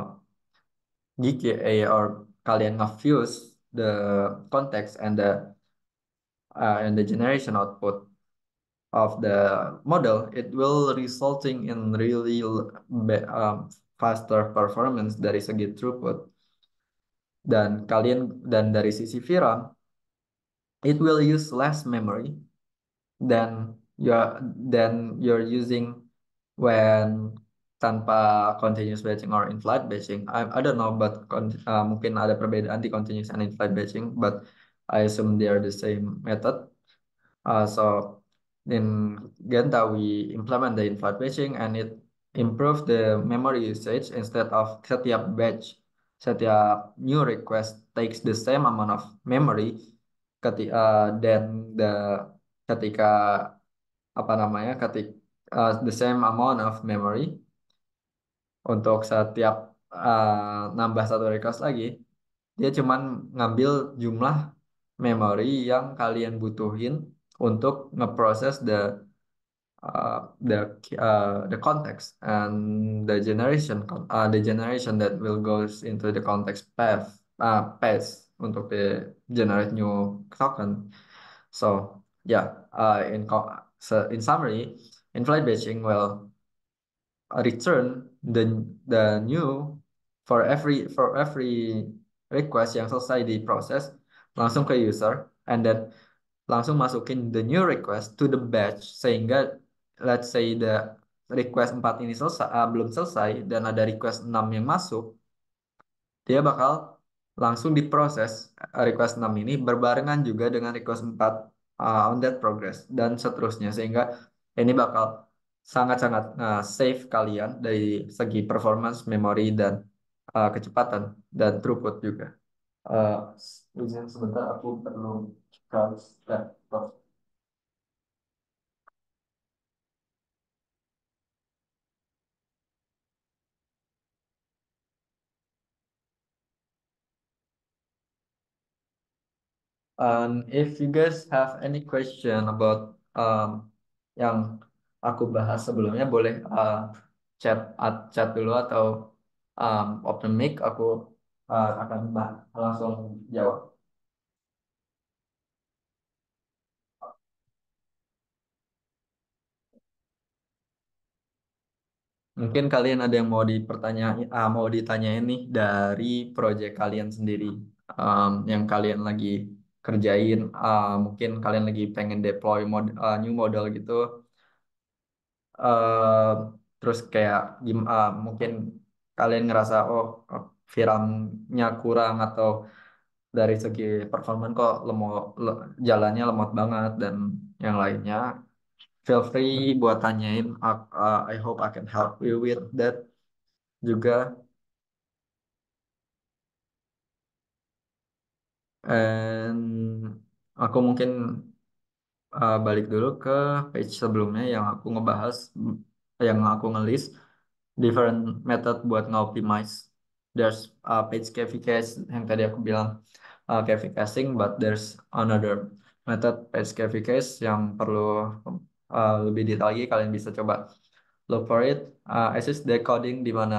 GKA or kalian nge-fuse the context and the uh, and the generation output of the model, it will resulting in really um, faster performance dari segi throughput. Dan kalian dan dari sisi VRAM, it will use less memory than you're than you're using when tanpa continuous batching or in-flight batching. I, I don't know, but uh, mungkin ada perbedaan di continuous and in-flight batching, but I assume they are the same method. Uh, so in Genta, we implement the in-flight batching and it improve the memory usage instead of setiap batch, setiap new request takes the same amount of memory ketika uh, than the ketika apa namanya ketika uh, the same amount of memory untuk setiap uh, nambah satu request lagi, dia cuman ngambil jumlah memori yang kalian butuhin untuk ngeproses the uh, the uh, the context and the generation uh, the generation that will goes into the context path uh, path untuk the generate new token. So yeah, uh, in in summary, in flight batching well Uh, return the the new for every for every request yang selesai di proses langsung ke user and then langsung masukin the new request to the batch sehingga let's say the request 4 ini selesai uh, belum selesai dan ada request 6 yang masuk dia bakal langsung diproses uh, request 6 ini berbarengan juga dengan request 4 uh, on that progress dan seterusnya sehingga ini bakal sangat-sangat uh, eh, save kalian dari segi performance, memori dan uh, kecepatan dan throughput juga. Uh, eh, izin sebentar aku perlu charge laptop. and if you guys have any question about um, yang aku bahas sebelumnya boleh uh, chat at chat dulu atau um, open mic aku uh, akan bah langsung jawab. Mungkin kalian ada yang mau dipertanyaan, uh, mau ditanyain nih dari proyek kalian sendiri um, yang kalian lagi kerjain. Uh, mungkin kalian lagi pengen deploy mod, uh, new model gitu terus kayak uh, mungkin kalian ngerasa oh, oh viralnya kurang atau dari segi performan kok lemot le, jalannya lemot banget dan yang lainnya feel free buat tanyain I, uh, I hope I can help you with that juga and aku mungkin uh, balik dulu ke page sebelumnya yang aku ngebahas, yang aku ngelis different method buat ngoptimize. There's uh, page verification yang tadi aku bilang uh, eh, KV but there's another method page verification yang perlu uh, lebih detail lagi kalian bisa coba look for it. Uh, assist decoding di mana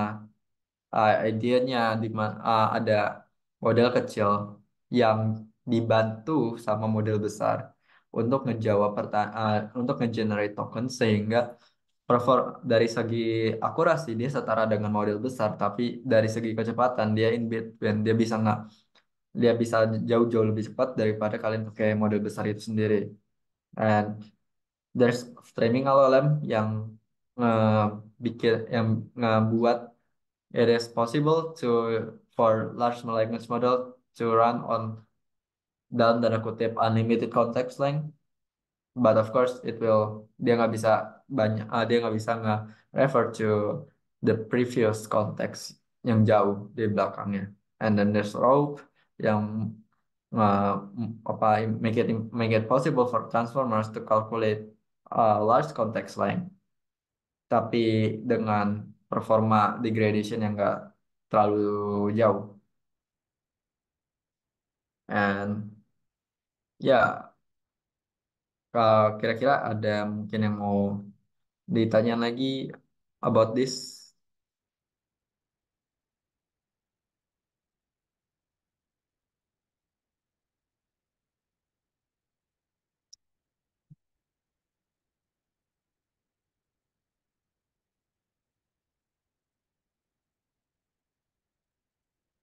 uh, idenya di uh, ada model kecil yang dibantu sama model besar untuk ngejawab pertanyaan uh, eh, untuk ngegenerate token sehingga perform dari segi akurasi dia setara dengan model besar tapi dari segi kecepatan dia in between dia bisa nggak dia bisa jauh-jauh lebih cepat daripada kalian pakai model besar itu sendiri and there's streaming LLM yang uh, bikin yang ngebuat it is possible to for large language model to run on dalam tanda kutip unlimited context length but of course it will dia nggak bisa banyak uh, dia nggak bisa nggak refer to the previous context yang jauh di belakangnya and then there's rope yang uh, apa make it make it possible for transformers to calculate a ah, large context length tapi dengan performa degradation yang nggak terlalu jauh and Ya, kira-kira ada mungkin yang mau ditanya lagi about this.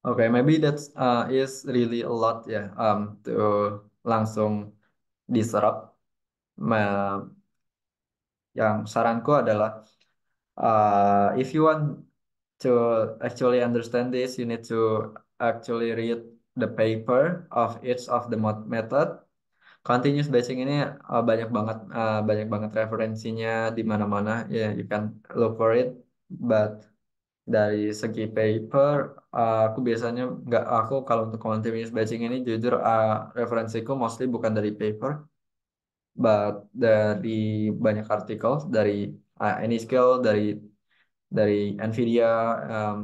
Okay, maybe that's uh, is really a lot, yeah, um, to langsung diserap. Yang saranku adalah uh, if you want to actually understand this, you need to actually read the paper of each of the method. Continuous batching ini uh, banyak banget uh, banyak banget referensinya di mana-mana. Yeah, you can look for it, but dari segi paper uh, aku biasanya nggak aku kalau untuk continuous batching ini jujur uh, referensiku mostly bukan dari paper but dari banyak artikel dari uh, eh, AnyScale dari dari Nvidia um,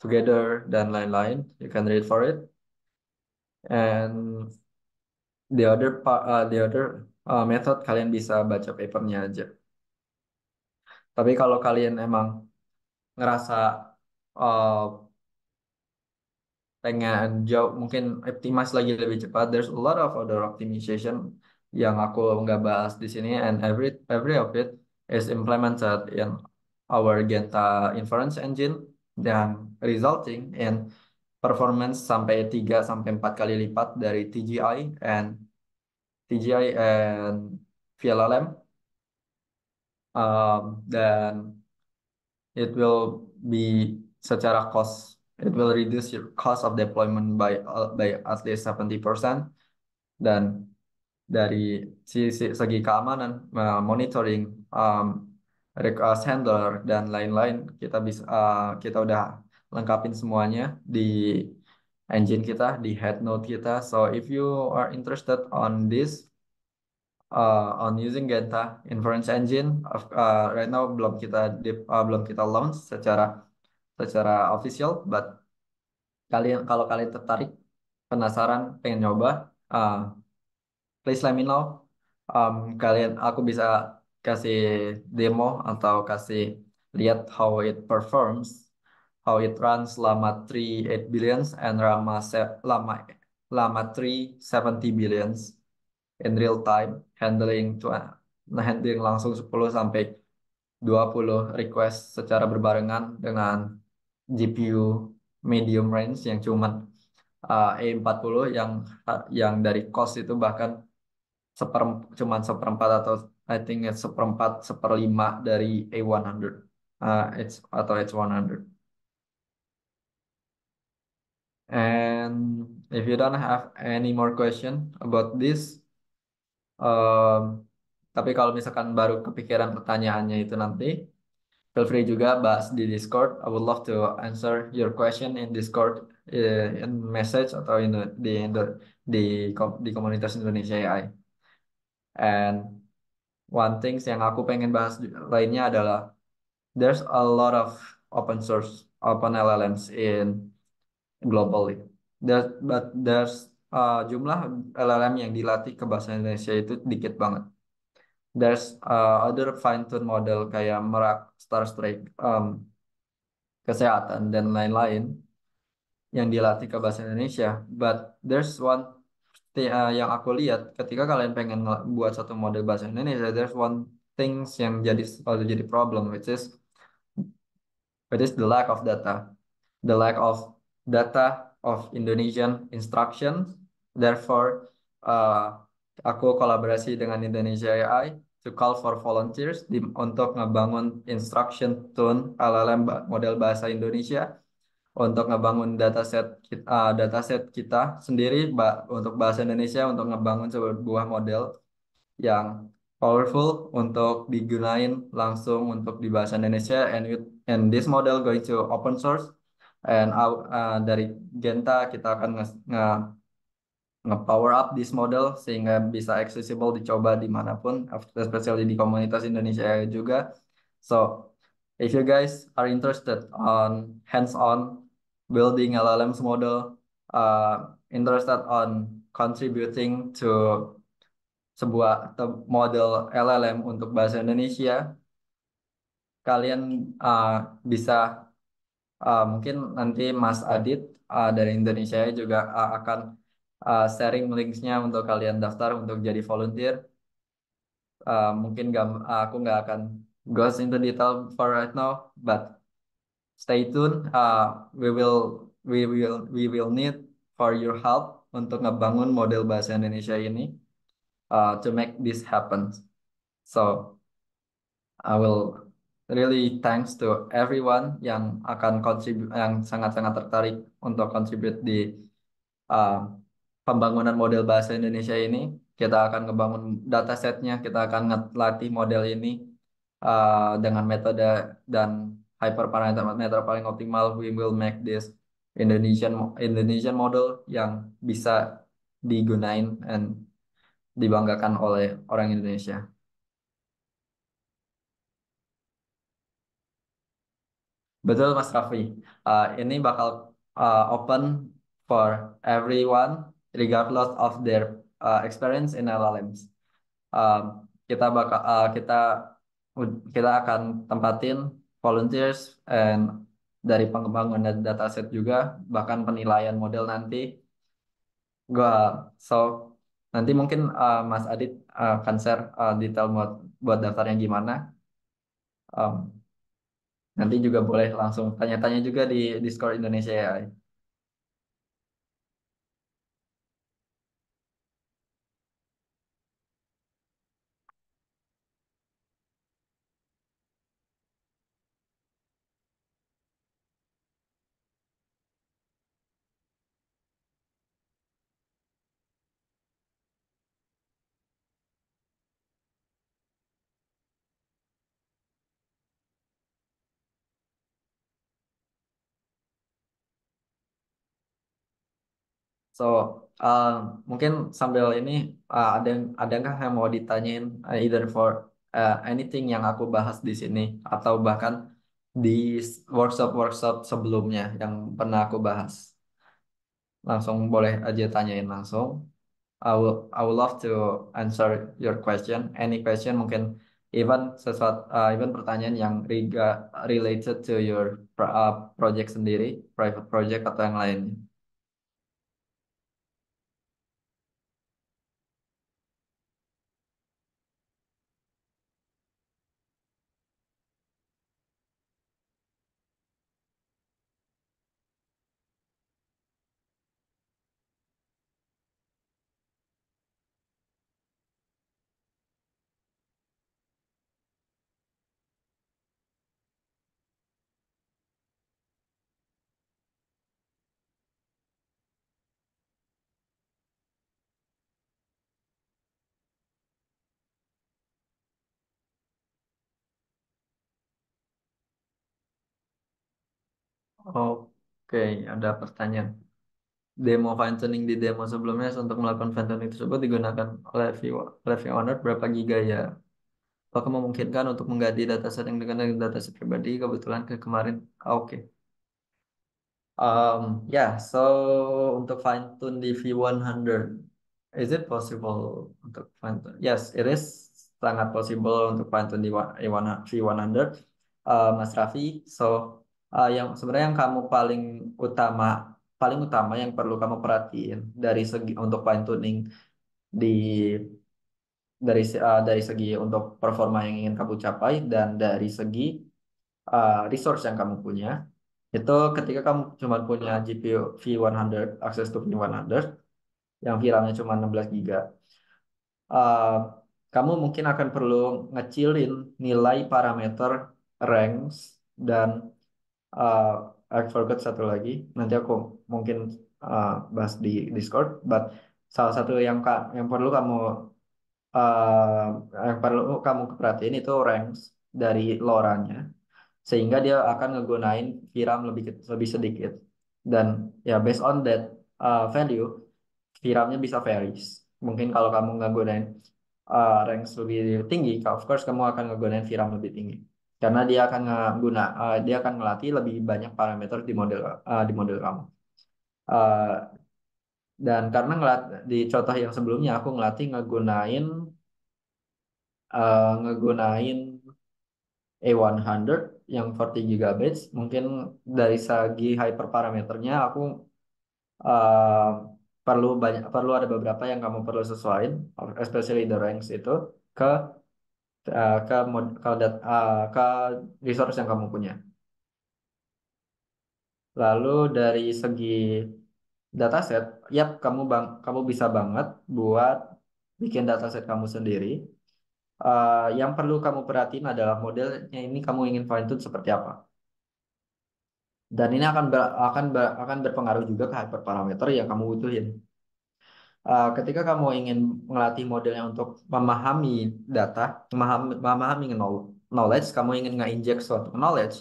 Together dan lain-lain you can read for it and the other part uh, the other uh, method kalian bisa baca papernya aja tapi kalau kalian emang ngerasa uh, pengen jauh mungkin optimize lagi lebih cepat there's a lot of other optimization yang aku nggak bahas di sini and every every of it is implemented in our Genta inference engine dan resulting in performance sampai 3 sampai 4 kali lipat dari TGI and TGI and VLLM um, dan it will be secara cost it will reduce your cost of deployment by uh, by at least 70% dan dari sisi segi keamanan uh, monitoring um, request uh, handler dan lain-lain kita bisa uh, kita udah lengkapin semuanya di engine kita di head node kita so if you are interested on this uh, on using Genta inference engine. Uh, right now belum kita dip, uh, belum kita launch secara secara official, but kalian kalau kalian tertarik, penasaran, pengen nyoba, uh, please let me know. Um, kalian aku bisa kasih demo atau kasih lihat how it performs, how it runs lama 38 billions and lama lama lama 370 70 billions in real time handling nah handling langsung 10 sampai 20 request secara berbarengan dengan GPU medium range yang cuma uh, a 40 yang yang dari cost itu bahkan seper cuman seperempat atau I think it's seperempat seperlima dari A100 uh, it's atau H100 and if you don't have any more question about this Um, tapi kalau misalkan baru kepikiran pertanyaannya itu nanti, feel free juga bahas di Discord. I would love to answer your question in Discord, eh, in message atau in the, di di di komunitas Indonesia AI. And one things yang aku pengen bahas lainnya adalah there's a lot of open source open LLMs in globally. There, but there's uh, jumlah LLM yang dilatih ke bahasa Indonesia itu dikit banget. There's uh, other fine-tune model kayak Merak, Star Strike, um, kesehatan dan lain-lain yang dilatih ke bahasa Indonesia. But there's one uh, yang aku lihat ketika kalian pengen buat satu model bahasa Indonesia, there's one things yang jadi selalu jadi problem, which is which is the lack of data, the lack of data of Indonesian instructions Therefore, uh, aku kolaborasi dengan Indonesia AI to call for volunteers di, untuk ngebangun instruction tune LLM model bahasa Indonesia untuk ngebangun dataset kita, uh, dataset kita sendiri ba, untuk bahasa Indonesia untuk ngebangun sebuah model yang powerful untuk digunain langsung untuk di bahasa Indonesia and with, and this model going to open source and out, uh, dari Genta kita akan nge, nge nge-power up this model sehingga bisa accessible dicoba dimanapun, especially di komunitas Indonesia juga. So, if you guys are interested on hands-on building LLMs model, uh, interested on contributing to sebuah model LLM untuk bahasa Indonesia, kalian uh, bisa uh, mungkin nanti Mas Adit uh, dari Indonesia juga uh, akan uh, sharing linksnya untuk kalian daftar untuk jadi volunteer. Uh, mungkin gak, aku nggak akan goes into detail for right now, but stay tuned. Uh, we will we will we will need for your help untuk ngebangun model bahasa Indonesia ini uh, to make this happen. So I will really thanks to everyone yang akan kontribu yang sangat-sangat tertarik untuk contribute di uh, pembangunan model bahasa Indonesia ini. Kita akan ngebangun datasetnya, kita akan ngelatih model ini uh, dengan metode dan hyperparameter metode paling optimal. We will make this Indonesian Indonesian model yang bisa digunain and dibanggakan oleh orang Indonesia. Betul Mas Raffi, uh, ini bakal uh, open for everyone regardless of their uh, experience in LLMs. Um, uh, kita bakal uh, kita kita akan tempatin volunteers and dari pengembangan dataset juga bahkan penilaian model nanti. Gua so nanti mungkin uh, Mas Adit uh, akan share uh, detail buat buat daftarnya gimana. Um, nanti juga boleh langsung tanya-tanya juga di Discord Indonesia AI. Ya. So uh, mungkin sambil ini uh, ada nggak yang mau ditanyain uh, either for uh, anything yang aku bahas di sini atau bahkan di workshop-workshop sebelumnya yang pernah aku bahas. Langsung boleh aja tanyain langsung. I will I will love to answer your question. Any question mungkin even sesuatu uh, even pertanyaan yang related to your uh, project sendiri, private project atau yang lainnya. Oke, ada pertanyaan. Demo fine-tuning di demo sebelumnya untuk melakukan fine-tuning tersebut digunakan oleh view- oleh view owner berapa giga ya? Apakah memungkinkan untuk mengganti dataset yang dengan dataset pribadi kebetulan ke kemarin? Ah, Oke. Um, ya, so untuk fine-tune di V100, is it possible untuk fine-tune? Yes, it is sangat possible untuk fine-tune di V100, uh, eh, Mas Raffi. So, uh, yang sebenarnya yang kamu paling utama paling utama yang perlu kamu perhatiin dari segi untuk fine tuning di dari uh, dari segi untuk performa yang ingin kamu capai dan dari segi uh, resource yang kamu punya itu ketika kamu cuma punya GPU V100 akses to V100 yang viralnya cuma 16 giga uh, kamu mungkin akan perlu ngecilin nilai parameter ranks dan uh, I forgot satu lagi. Nanti aku mungkin uh, bahas di Discord. But salah satu yang ka, yang perlu kamu uh, yang perlu kamu perhatiin itu ranks dari loranya, sehingga dia akan ngegunain Viram lebih lebih sedikit. Dan ya based on that uh, value, Viramnya bisa varies. Mungkin kalau kamu ngegunain uh, ranks lebih tinggi, of course kamu akan ngegunain Viram lebih tinggi karena dia akan guna uh, dia akan ngelatih lebih banyak parameter di model uh, di model kamu uh, dan karena ngelat di contoh yang sebelumnya aku ngelatih ngegunain uh, ngegunain A100 yang 40 GB mungkin dari segi hyperparameternya aku uh, perlu banyak perlu ada beberapa yang kamu perlu sesuaikan especially the ranks itu ke Eh, ke mod, ke, uh, ke resource yang kamu punya. Lalu dari segi dataset, yap kamu bang, kamu bisa banget buat bikin dataset kamu sendiri. Uh, yang perlu kamu perhatiin adalah modelnya ini kamu ingin fine tune seperti apa. Dan ini akan ber, akan ber, akan berpengaruh juga ke hyperparameter yang kamu butuhin. Eh, ketika kamu ingin melatih modelnya untuk memahami data, memahami, memahami knowledge, kamu ingin nge-inject suatu knowledge,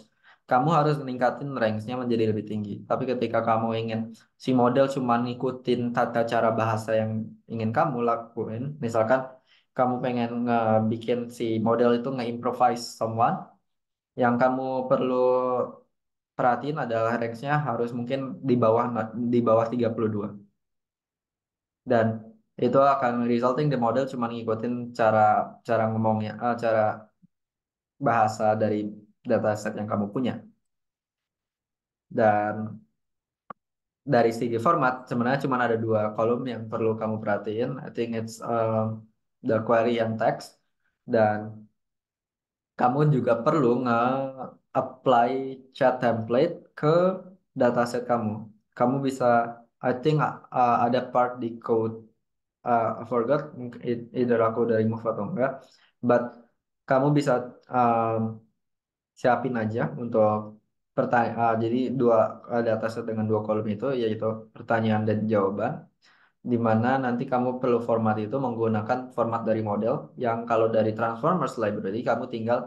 kamu harus meningkatin ranksnya menjadi lebih tinggi. Tapi ketika kamu ingin si model cuma ngikutin tata cara bahasa yang ingin kamu lakuin, misalkan kamu pengen bikin si model itu nge-improvise someone, yang kamu perlu perhatiin adalah ranksnya harus mungkin di bawah di bawah 32 dan itu akan resulting the model cuma ngikutin cara cara ngomongnya uh, cara bahasa dari dataset yang kamu punya dan dari segi format sebenarnya cuma ada dua kolom yang perlu kamu perhatiin I think it's uh, the query and text dan kamu juga perlu nge-apply chat template ke dataset kamu. Kamu bisa I think uh, ada part di code uh, I forgot either aku udah remove atau enggak but kamu bisa um, siapin aja untuk pertanyaan uh, jadi dua uh, data dengan dua kolom itu yaitu pertanyaan dan jawaban di mana nanti kamu perlu format itu menggunakan format dari model yang kalau dari Transformers Library kamu tinggal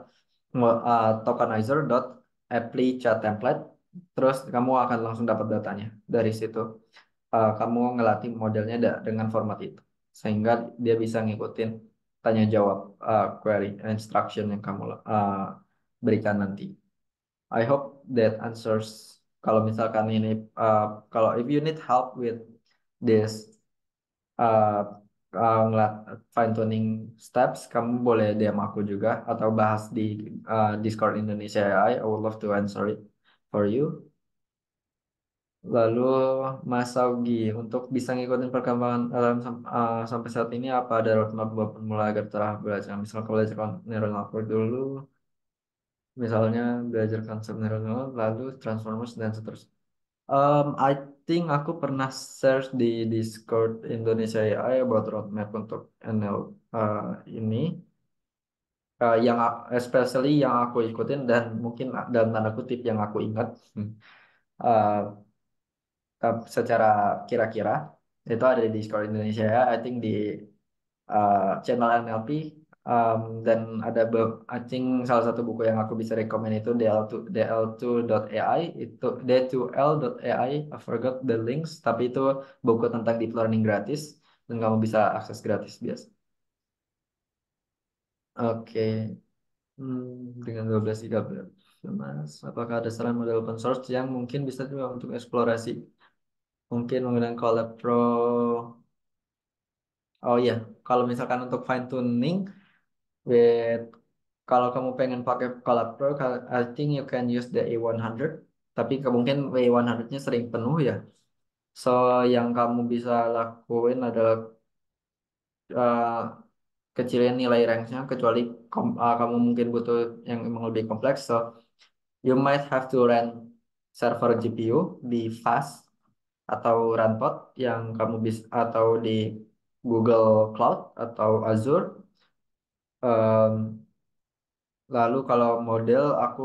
uh, tokenizer.apply chat template terus kamu akan langsung dapat datanya dari situ uh, kamu ngelatih modelnya dengan format itu sehingga dia bisa ngikutin tanya jawab uh, eh, query instruction yang kamu uh, berikan nanti I hope that answers kalau misalkan ini uh, kalau if you need help with this uh, uh, fine tuning steps kamu boleh DM aku juga atau bahas di uh, Discord Indonesia AI I would love to answer it for you. Lalu Mas Augi, untuk bisa ngikutin perkembangan alam uh, sampai saat ini apa ada roadmap buat pemula agar telah belajar? Misalnya belajar neural network dulu, misalnya belajar konsep neural network, lalu transformers dan seterusnya. Um, I think aku pernah search di Discord Indonesia AI about roadmap untuk NL uh, eh, ini uh, yang especially yang aku ikutin dan mungkin dalam tanda kutip yang aku ingat uh, uh, secara kira-kira itu ada di Discord Indonesia ya, I think di uh, channel NLP um, dan ada be- I think salah satu buku yang aku bisa rekomend itu DL2 DL2.ai itu D2L.ai I forgot the links tapi itu buku tentang deep learning gratis dan kamu bisa akses gratis biasa. Oke. Hmm, dengan 12 GB. Mas, apakah ada saran model open source yang mungkin bisa juga untuk eksplorasi? Mungkin menggunakan Colab Pro. Oh iya, kalau misalkan untuk fine tuning with kalau kamu pengen pakai Colab Pro, I think you can use the A100. Tapi mungkin A100-nya sering penuh ya. So, yang kamu bisa lakuin adalah uh, kecilin nilai range-nya kecuali kom, uh, kamu mungkin butuh yang memang lebih kompleks. So you might have to rent server GPU di fast atau Runpod yang kamu bisa atau di Google Cloud atau Azure. Um, lalu kalau model aku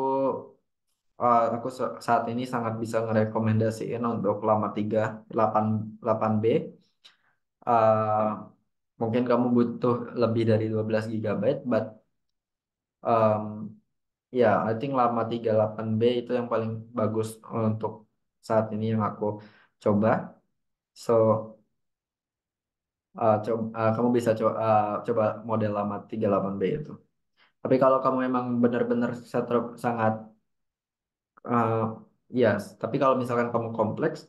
uh, aku saat ini sangat bisa merekomendasikan untuk lama 3 8 8B. Uh, mungkin kamu butuh lebih dari 12 GB but um, ya yeah, I think lama 38B itu yang paling bagus untuk saat ini yang aku coba so uh, coba, uh, kamu bisa coba, uh, coba model lama 38B itu tapi kalau kamu memang benar-benar sangat uh, yes tapi kalau misalkan kamu kompleks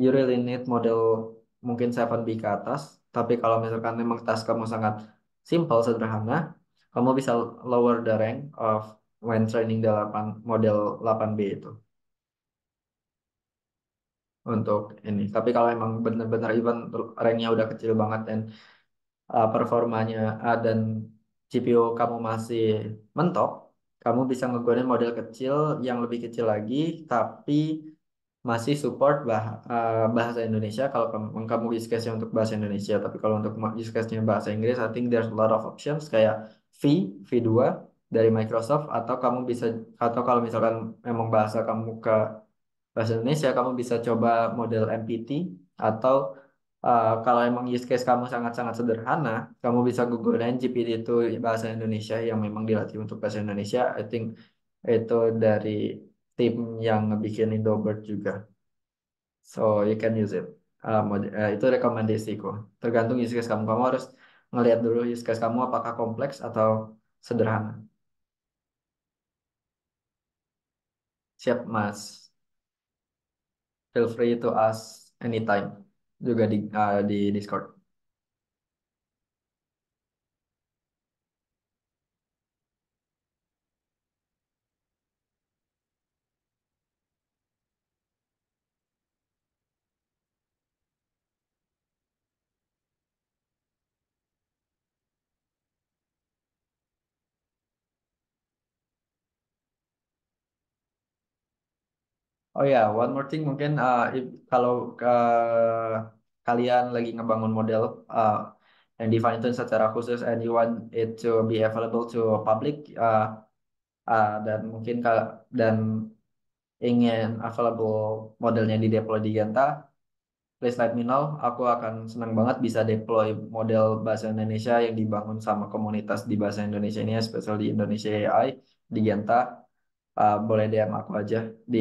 you really need model mungkin 7B ke atas tapi kalau misalkan memang task kamu sangat simple, sederhana, kamu bisa lower the rank of when training the model 8B itu. Untuk ini. Tapi kalau emang benar-benar even ranknya udah kecil banget dan uh, performanya uh, dan CPU kamu masih mentok, kamu bisa ngegunain model kecil yang lebih kecil lagi, tapi masih support bah, eh, bahasa Indonesia kalau kamu, kamu discuss untuk bahasa Indonesia tapi kalau untuk diskusinya bahasa Inggris I think there's a lot of options kayak V, V2 dari Microsoft atau kamu bisa atau kalau misalkan memang bahasa kamu ke bahasa Indonesia kamu bisa coba model MPT atau uh, kalau emang use case kamu sangat-sangat sederhana kamu bisa Google dan GPT itu bahasa Indonesia yang memang dilatih untuk bahasa Indonesia I think itu dari tim yang bikin Indobird juga. So you can use it. Uh, uh, itu rekomendasiku. Tergantung use case kamu. Kamu harus ngelihat dulu use case kamu apakah kompleks atau sederhana. Siap, Mas. Feel free to ask anytime juga di uh, di Discord. Oh ya, one more thing mungkin uh, if- kalau uh, kalian lagi ngebangun model uh, yang itu secara khusus and you want it to be available to public uh, uh, dan mungkin dan ingin available modelnya di deploy di Genta, please let me know. Aku akan senang banget bisa deploy model bahasa Indonesia yang dibangun sama komunitas di bahasa Indonesia ini, spesial di Indonesia AI di Genta uh, boleh DM aku aja di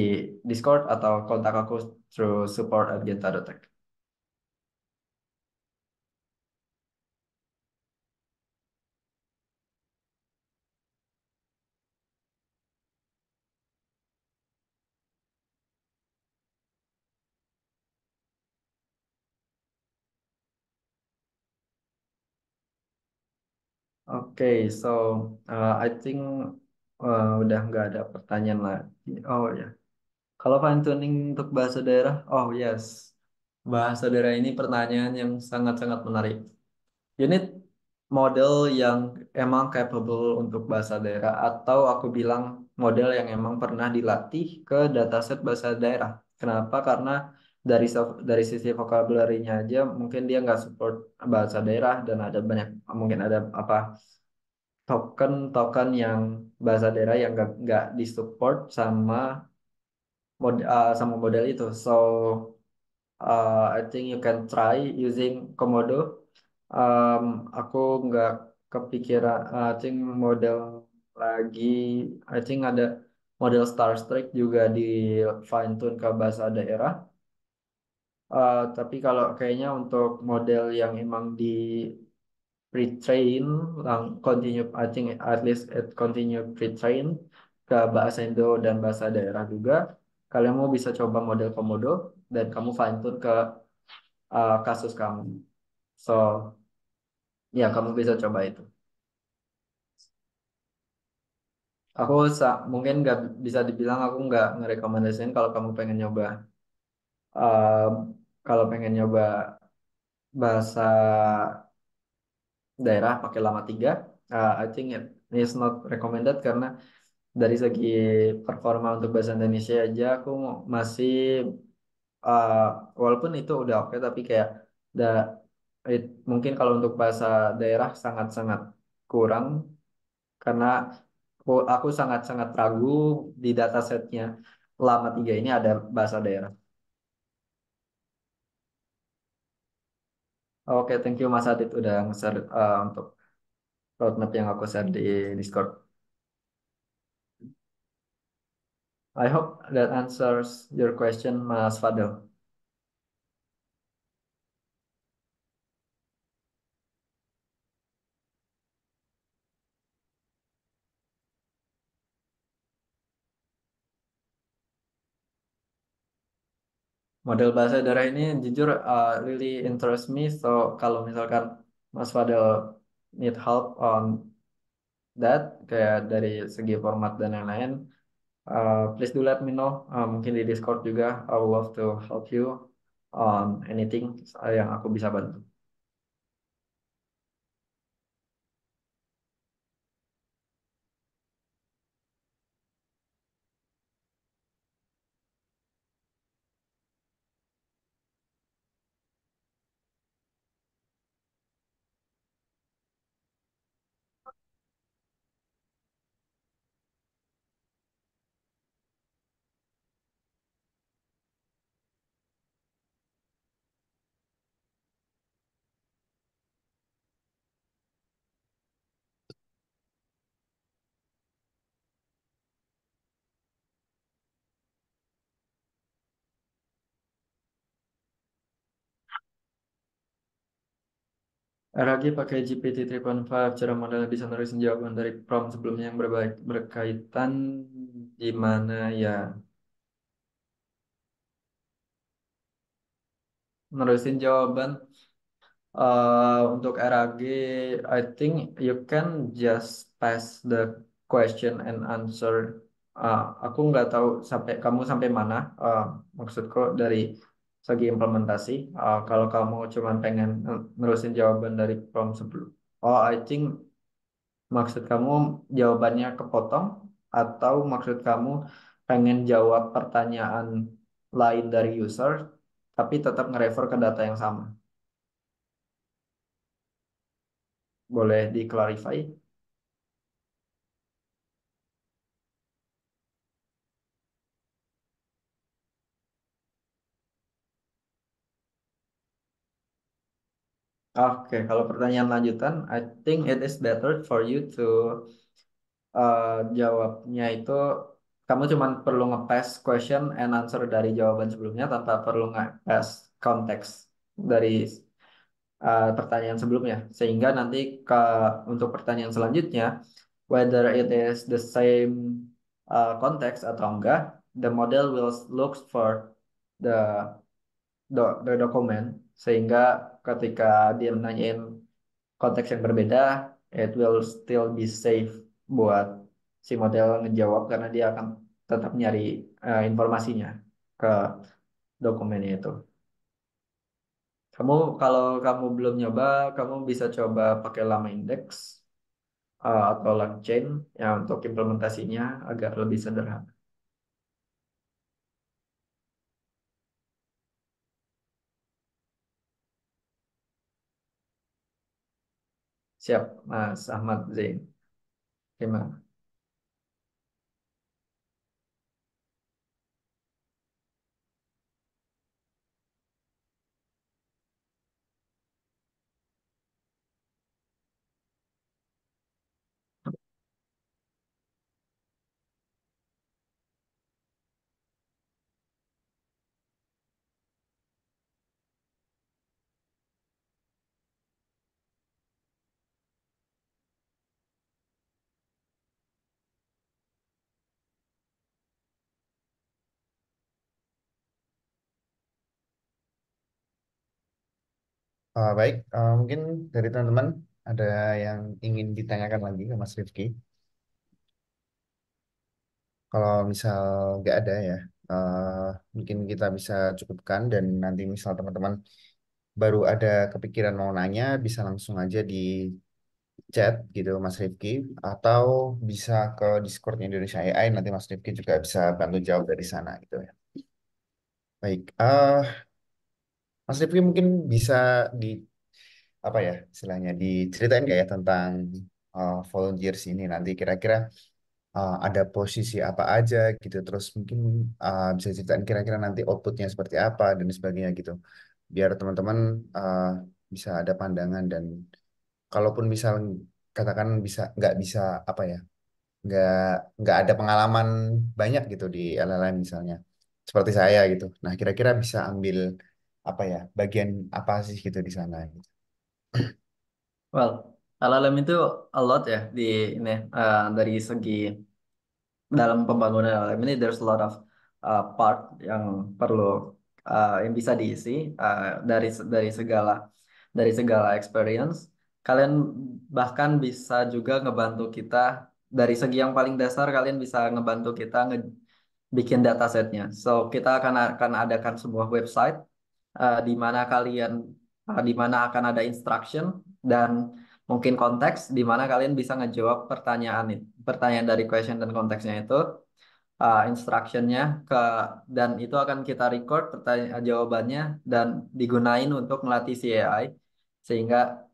Discord atau kontak aku through support at genta.tech. Okay, so uh, I think Wah, udah nggak ada pertanyaan lagi. Oh ya. Kalau fine tuning untuk bahasa daerah, oh yes. Bahasa daerah ini pertanyaan yang sangat-sangat menarik. Unit model yang emang capable untuk bahasa daerah atau aku bilang model yang emang pernah dilatih ke dataset bahasa daerah. Kenapa? Karena dari dari sisi vocabulary-nya aja mungkin dia nggak support bahasa daerah dan ada banyak mungkin ada apa token-token yang bahasa daerah yang gak, gak disupport sama mod, uh, sama model itu. So uh, I think you can try using Komodo. Um, aku nggak kepikiran. Uh, I think model lagi. I think ada model Star Strike juga di fine tune ke bahasa daerah. Uh, tapi kalau kayaknya untuk model yang emang di pre lang continue I think at least at continue pre ke bahasa Indo dan bahasa daerah juga kalian mau bisa coba model komodo dan kamu fine tune ke uh, kasus kamu so ya kamu bisa coba itu aku mungkin nggak bisa dibilang aku nggak ngerekomendasikan kalau kamu pengen nyoba uh, kalau pengen nyoba bahasa daerah pakai lama tiga uh, I think it is not recommended karena dari segi performa untuk bahasa Indonesia aja aku masih uh, walaupun itu udah oke okay, tapi kayak the, it, mungkin kalau untuk bahasa daerah sangat-sangat kurang karena aku sangat-sangat ragu di datasetnya lama tiga ini ada bahasa daerah. Oke, thank you Mas Adit udah nge uh, eh, untuk roadmap yang aku share di iya. Discord. I hope that answers your question, Mas Fadel. Model bahasa daerah ini jujur uh, really interest me. So kalau misalkan Mas Fadel need help on that, kayak dari segi format dan lain-lain, uh, please do let me know. Uh, mungkin di Discord juga, I would love to help you on anything yang aku bisa bantu. RAG pakai GPT-3.5 cara model bisa menulis jawaban dari prompt sebelumnya yang berbaik, berkaitan di mana ya menulisin jawaban uh, untuk RAG I think you can just pass the question and answer uh, aku nggak tahu sampai kamu sampai mana uh, maksudku dari segi implementasi. Uh, kalau kamu cuma pengen eh, nerusin jawaban dari prompt sebelum, oh I think maksud kamu jawabannya kepotong atau maksud kamu pengen jawab pertanyaan lain dari user tapi tetap nge-refer ke data yang sama. Boleh diklarifikasi? Oke, kalau pertanyaan lanjutan, I think it is better for you to uh, jawabnya itu kamu cuma perlu ngepas question and answer dari jawaban sebelumnya tanpa perlu ngepas konteks dari uh, pertanyaan sebelumnya, sehingga nanti ke untuk pertanyaan selanjutnya, whether it is the same uh, context atau enggak, the model will look for the the, the document sehingga ketika dia nanyain konteks yang berbeda, it will still be safe buat si model ngejawab karena dia akan tetap nyari uh, informasinya ke dokumennya itu. Kamu kalau kamu belum nyoba, kamu bisa coba pakai lama index uh, atau chain ya untuk implementasinya agar lebih sederhana. Siap, Mas Ahmad Zain. Terima kasih. Uh, baik, uh, mungkin dari teman-teman ada yang ingin ditanyakan lagi ke Mas Rifki. Kalau misal nggak ada ya, uh, mungkin kita bisa cukupkan dan nanti misal teman-teman baru ada kepikiran mau nanya, bisa langsung aja di chat gitu Mas Rifki atau bisa ke Discord Indonesia AI nanti Mas Rifki juga bisa bantu jawab dari sana gitu ya. Baik, uh, Mas Rifki mungkin bisa di apa ya istilahnya diceritain nggak ya tentang uh, volunteers ini nanti kira-kira uh, ada posisi apa aja gitu terus mungkin uh, bisa ceritain kira-kira nanti outputnya seperti apa dan sebagainya gitu biar teman-teman uh, bisa ada pandangan dan kalaupun misal katakan bisa nggak bisa apa ya nggak nggak ada pengalaman banyak gitu di LLM misalnya seperti saya gitu nah kira-kira bisa ambil apa ya bagian apa sih gitu di sana gitu. Well, alam itu a lot ya di ini uh, dari segi dalam pembangunan alam ini there's a lot of uh, part yang perlu uh, yang bisa diisi uh, dari dari segala dari segala experience. Kalian bahkan bisa juga ngebantu kita dari segi yang paling dasar kalian bisa ngebantu kita nge bikin datasetnya. So kita akan akan adakan sebuah website uh, di mana kalian uh, di mana akan ada instruction dan mungkin konteks di mana kalian bisa ngejawab pertanyaan itu pertanyaan dari question dan konteksnya itu uh, instructionnya ke dan itu akan kita record pertanyaan jawabannya dan digunain untuk melatih si AI sehingga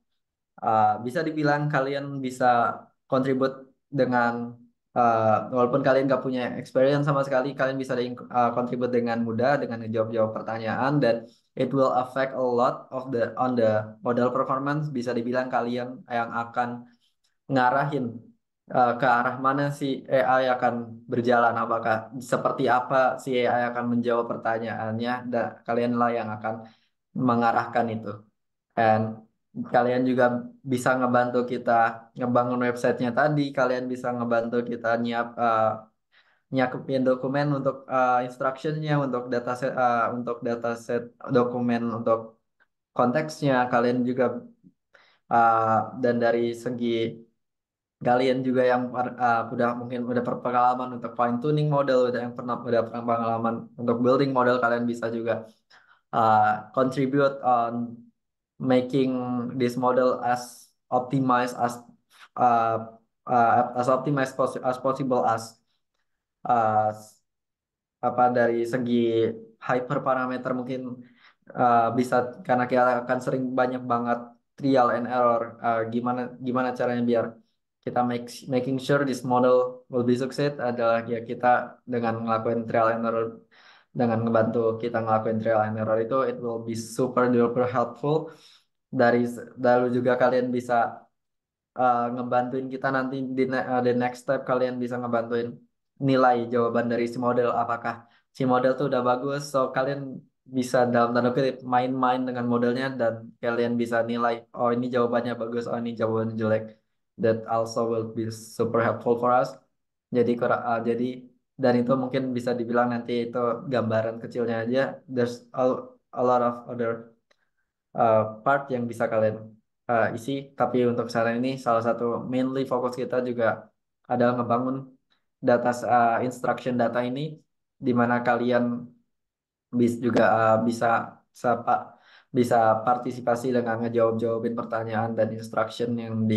uh, bisa dibilang kalian bisa kontribut dengan uh, walaupun kalian nggak punya experience sama sekali kalian bisa uh, dengan mudah dengan menjawab jawab pertanyaan dan it will affect a lot of the on the model performance bisa dibilang kalian yang akan ngarahin uh, ke arah mana si AI akan berjalan apakah seperti apa si AI akan menjawab pertanyaannya dan kalianlah yang akan mengarahkan itu and kalian juga bisa ngebantu kita ngebangun websitenya tadi kalian bisa ngebantu kita nyiap uh, nyiapin dokumen untuk uh, instructionnya, untuk dataset, uh, eh, untuk dataset dokumen untuk konteksnya. Kalian juga uh, dan dari segi kalian juga yang uh, udah mungkin udah berpengalaman untuk fine tuning model, udah yang pernah udah pengalaman untuk building model, kalian bisa juga uh, contribute on making this model as optimized as uh, uh, as optimized as possible as uh, apa dari segi hyperparameter mungkin uh, bisa karena kita akan sering banyak banget trial and error uh, gimana gimana caranya biar kita make, making sure this model will be succeed adalah ya kita dengan ngelakuin trial and error dengan ngebantu kita ngelakuin trial and error itu it will be super duper helpful dari lalu juga kalian bisa uh, ngebantuin kita nanti di uh, the next step kalian bisa ngebantuin nilai jawaban dari si model apakah si model tuh udah bagus so kalian bisa dalam tanda kutip main-main dengan modelnya dan kalian bisa nilai oh ini jawabannya bagus oh ini jawabannya jelek that also will be super helpful for us jadi uh, jadi dan itu mungkin bisa dibilang nanti itu gambaran kecilnya aja there's a, a lot of other uh, part yang bisa kalian uh, isi tapi untuk saran ini salah satu mainly fokus kita juga adalah ngebangun data uh, instruction data ini di mana kalian bis juga uh, bisa sapa bisa partisipasi dengan ngejawab-jawabin pertanyaan dan instruction yang di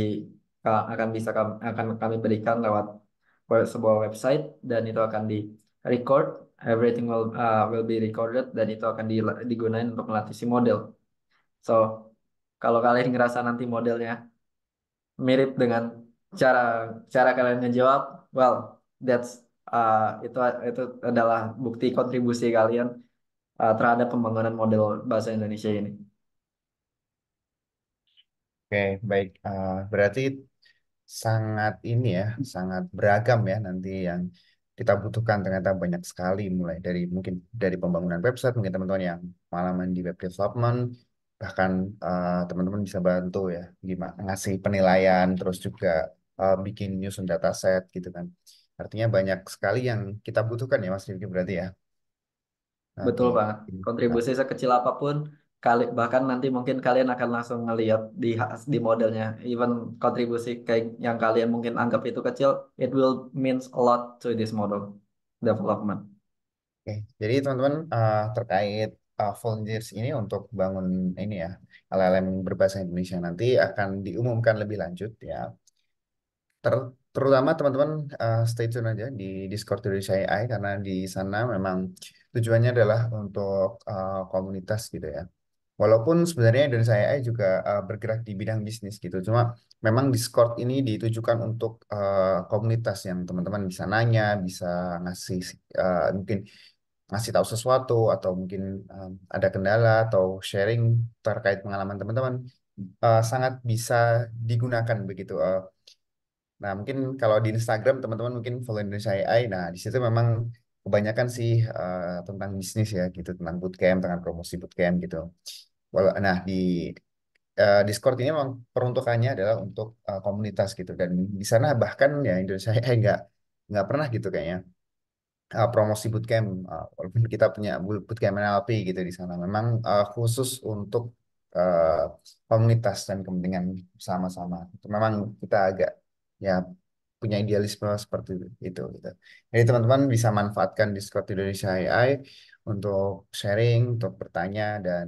uh, akan bisa kami, akan kami berikan lewat web, sebuah website dan itu akan di record everything will uh, will be recorded dan itu akan di, digunakan untuk melatih si model. So kalau kalian ngerasa nanti modelnya mirip dengan cara cara kalian ngejawab, well that's uh, itu itu adalah bukti kontribusi kalian uh, terhadap pembangunan model bahasa Indonesia ini. Oke, okay, baik. Uh, berarti sangat ini ya, sangat beragam ya nanti yang kita butuhkan ternyata banyak sekali mulai dari mungkin dari pembangunan website mungkin teman-teman yang malaman di web development bahkan uh, teman-teman uh, bisa bantu ya gimana ngasih penilaian terus juga uh, bikin news dan dataset gitu kan. Artinya banyak sekali yang kita butuhkan ya Mas Rifki berarti ya. Nah, Betul Pak. Kontribusi sekecil apapun, kali bahkan nanti mungkin kalian akan langsung ngelihat di di modelnya. Even kontribusi kayak yang kalian mungkin anggap itu kecil, it will means a lot to this model development. Oke, jadi teman-teman uh, terkait uh, volunteers ini untuk bangun ini ya LLM berbahasa Indonesia nanti akan diumumkan lebih lanjut ya ter terutama teman-teman uh, stay tune aja di Discord Indonesia AI karena di sana memang tujuannya adalah untuk uh, komunitas gitu ya. Walaupun sebenarnya Indonesia AI juga uh, bergerak di bidang bisnis gitu, cuma memang Discord ini ditujukan untuk uh, komunitas yang teman-teman bisa nanya, bisa ngasih uh, mungkin ngasih tahu sesuatu atau mungkin um, ada kendala atau sharing terkait pengalaman teman-teman uh, sangat bisa digunakan begitu. Uh, Nah, mungkin kalau di Instagram teman-teman mungkin follow Indonesia AI. Nah, di situ memang kebanyakan sih uh, tentang bisnis ya gitu, tentang bootcamp, tentang promosi bootcamp gitu. Walau, nah, di uh, Discord ini memang peruntukannya adalah untuk uh, komunitas gitu dan di sana bahkan ya Indonesia AI nggak nggak pernah gitu kayaknya uh, promosi bootcamp uh, walaupun kita punya bootcamp NLP gitu di sana memang uh, khusus untuk uh, komunitas dan kepentingan sama sama Memang kita agak ya punya idealisme seperti itu gitu. Jadi teman-teman bisa manfaatkan Discord Indonesia AI untuk sharing, untuk bertanya dan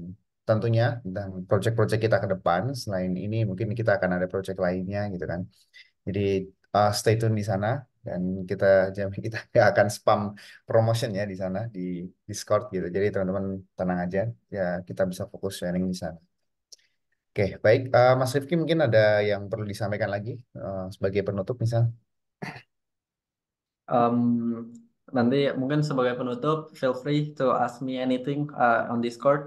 tentunya tentang project-project kita ke depan. Selain ini mungkin kita akan ada project lainnya gitu kan. Jadi uh, stay tune di sana dan kita jamin kita akan spam promotion ya di sana di Discord gitu. Jadi teman-teman tenang aja ya kita bisa fokus sharing di sana. Oke, baik. Uh, Mas Rifki mungkin ada yang perlu disampaikan lagi uh, sebagai penutup misal. Um, nanti mungkin sebagai penutup, feel free to ask me anything uh, on Discord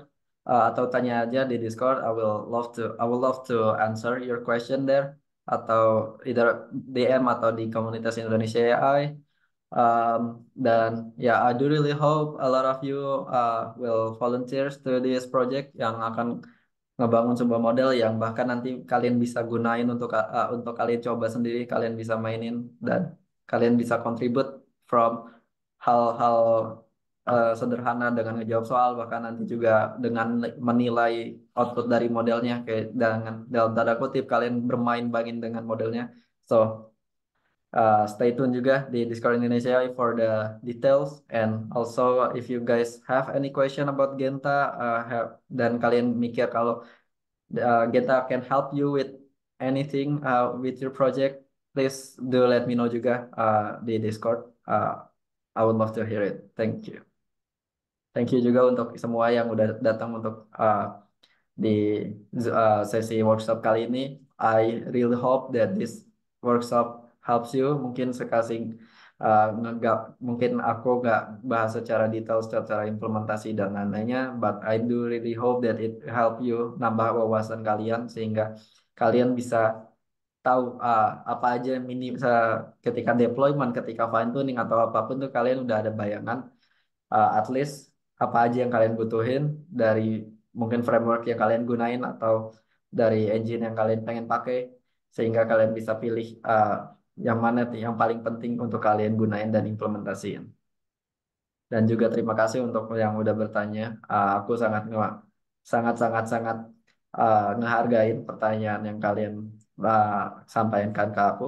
uh, atau tanya aja di Discord. I will love to I will love to answer your question there atau either DM atau di komunitas Indonesia AI. Um, dan ya, yeah, I do really hope a lot of you uh, will volunteers to this project yang akan ngebangun sebuah model yang bahkan nanti kalian bisa gunain untuk uh, untuk kalian coba sendiri, kalian bisa mainin dan kalian bisa contribute from hal-hal uh, sederhana dengan ngejawab soal bahkan nanti juga dengan menilai output dari modelnya kayak dengan dalam tanda kutip kalian bermain bangin dengan modelnya. So Uh, stay tune juga di Discord Indonesia for the details and also if you guys have any question about Genta uh, eh, have, dan kalian mikir kalau uh, Genta can help you with anything uh, with your project please do let me know juga uh, di Discord uh, I would love to hear it thank you thank you juga untuk semua yang udah datang untuk uh, di uh, sesi workshop kali ini I really hope that this workshop helps you mungkin sekasing uh, nggak mungkin aku nggak bahas secara detail secara implementasi dan lain-lainnya but I do really hope that it help you nambah wawasan kalian sehingga kalian bisa tahu uh, apa aja mini ketika deployment ketika fine tuning atau apapun tuh kalian udah ada bayangan uh, at least apa aja yang kalian butuhin dari mungkin framework yang kalian gunain atau dari engine yang kalian pengen pakai sehingga kalian bisa pilih uh, yang mana nih yang paling penting untuk kalian gunain dan implementasiin. Dan juga terima kasih untuk yang udah bertanya. Uh, aku sangat sangat sangat sangat uh, ngehargain pertanyaan yang kalian uh, sampaikan ke aku.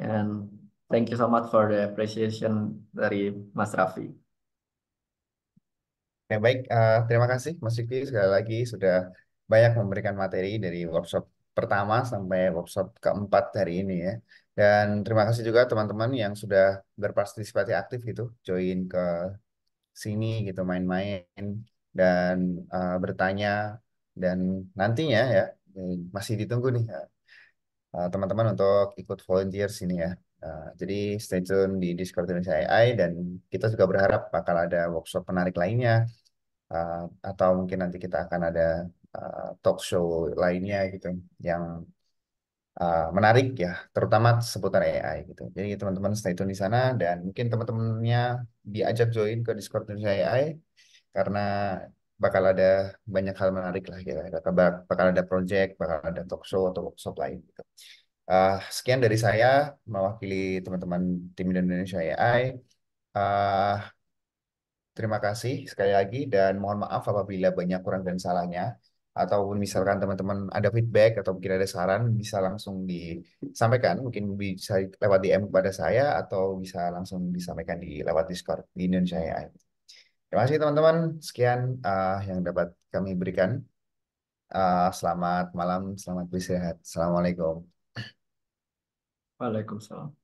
And thank you so much for the appreciation dari Mas Raffi. Ya, baik, uh, terima kasih Mas Rafi sekali lagi sudah banyak memberikan materi dari workshop pertama sampai workshop keempat hari ini ya. Dan terima kasih juga teman-teman yang sudah berpartisipasi aktif gitu, join ke sini gitu main-main dan uh, bertanya dan nantinya ya eh, masih ditunggu nih eh, teman-teman uh, untuk ikut volunteer sini ya. Uh, jadi stay tune di Discord Indonesia AI dan kita juga berharap bakal ada workshop menarik lainnya uh, atau mungkin nanti kita akan ada uh, talk show lainnya gitu yang uh, menarik ya, terutama seputar AI gitu. Jadi teman-teman stay tune di sana dan mungkin teman-temannya diajak join ke Discord Indonesia AI karena bakal ada banyak hal menarik lah gitu. Bakal ada project, bakal ada talk show atau workshop lain gitu. Uh, sekian dari saya mewakili teman-teman tim Indonesia AI. Uh, terima kasih sekali lagi dan mohon maaf apabila banyak kurang dan salahnya ataupun misalkan teman-teman ada feedback atau mungkin ada saran bisa langsung disampaikan mungkin bisa lewat DM kepada saya atau bisa langsung disampaikan di lewat Discord di Indonesia ya. Terima kasih teman-teman sekian uh, yang dapat kami berikan. Uh, selamat malam, selamat beristirahat. Assalamualaikum. Waalaikumsalam.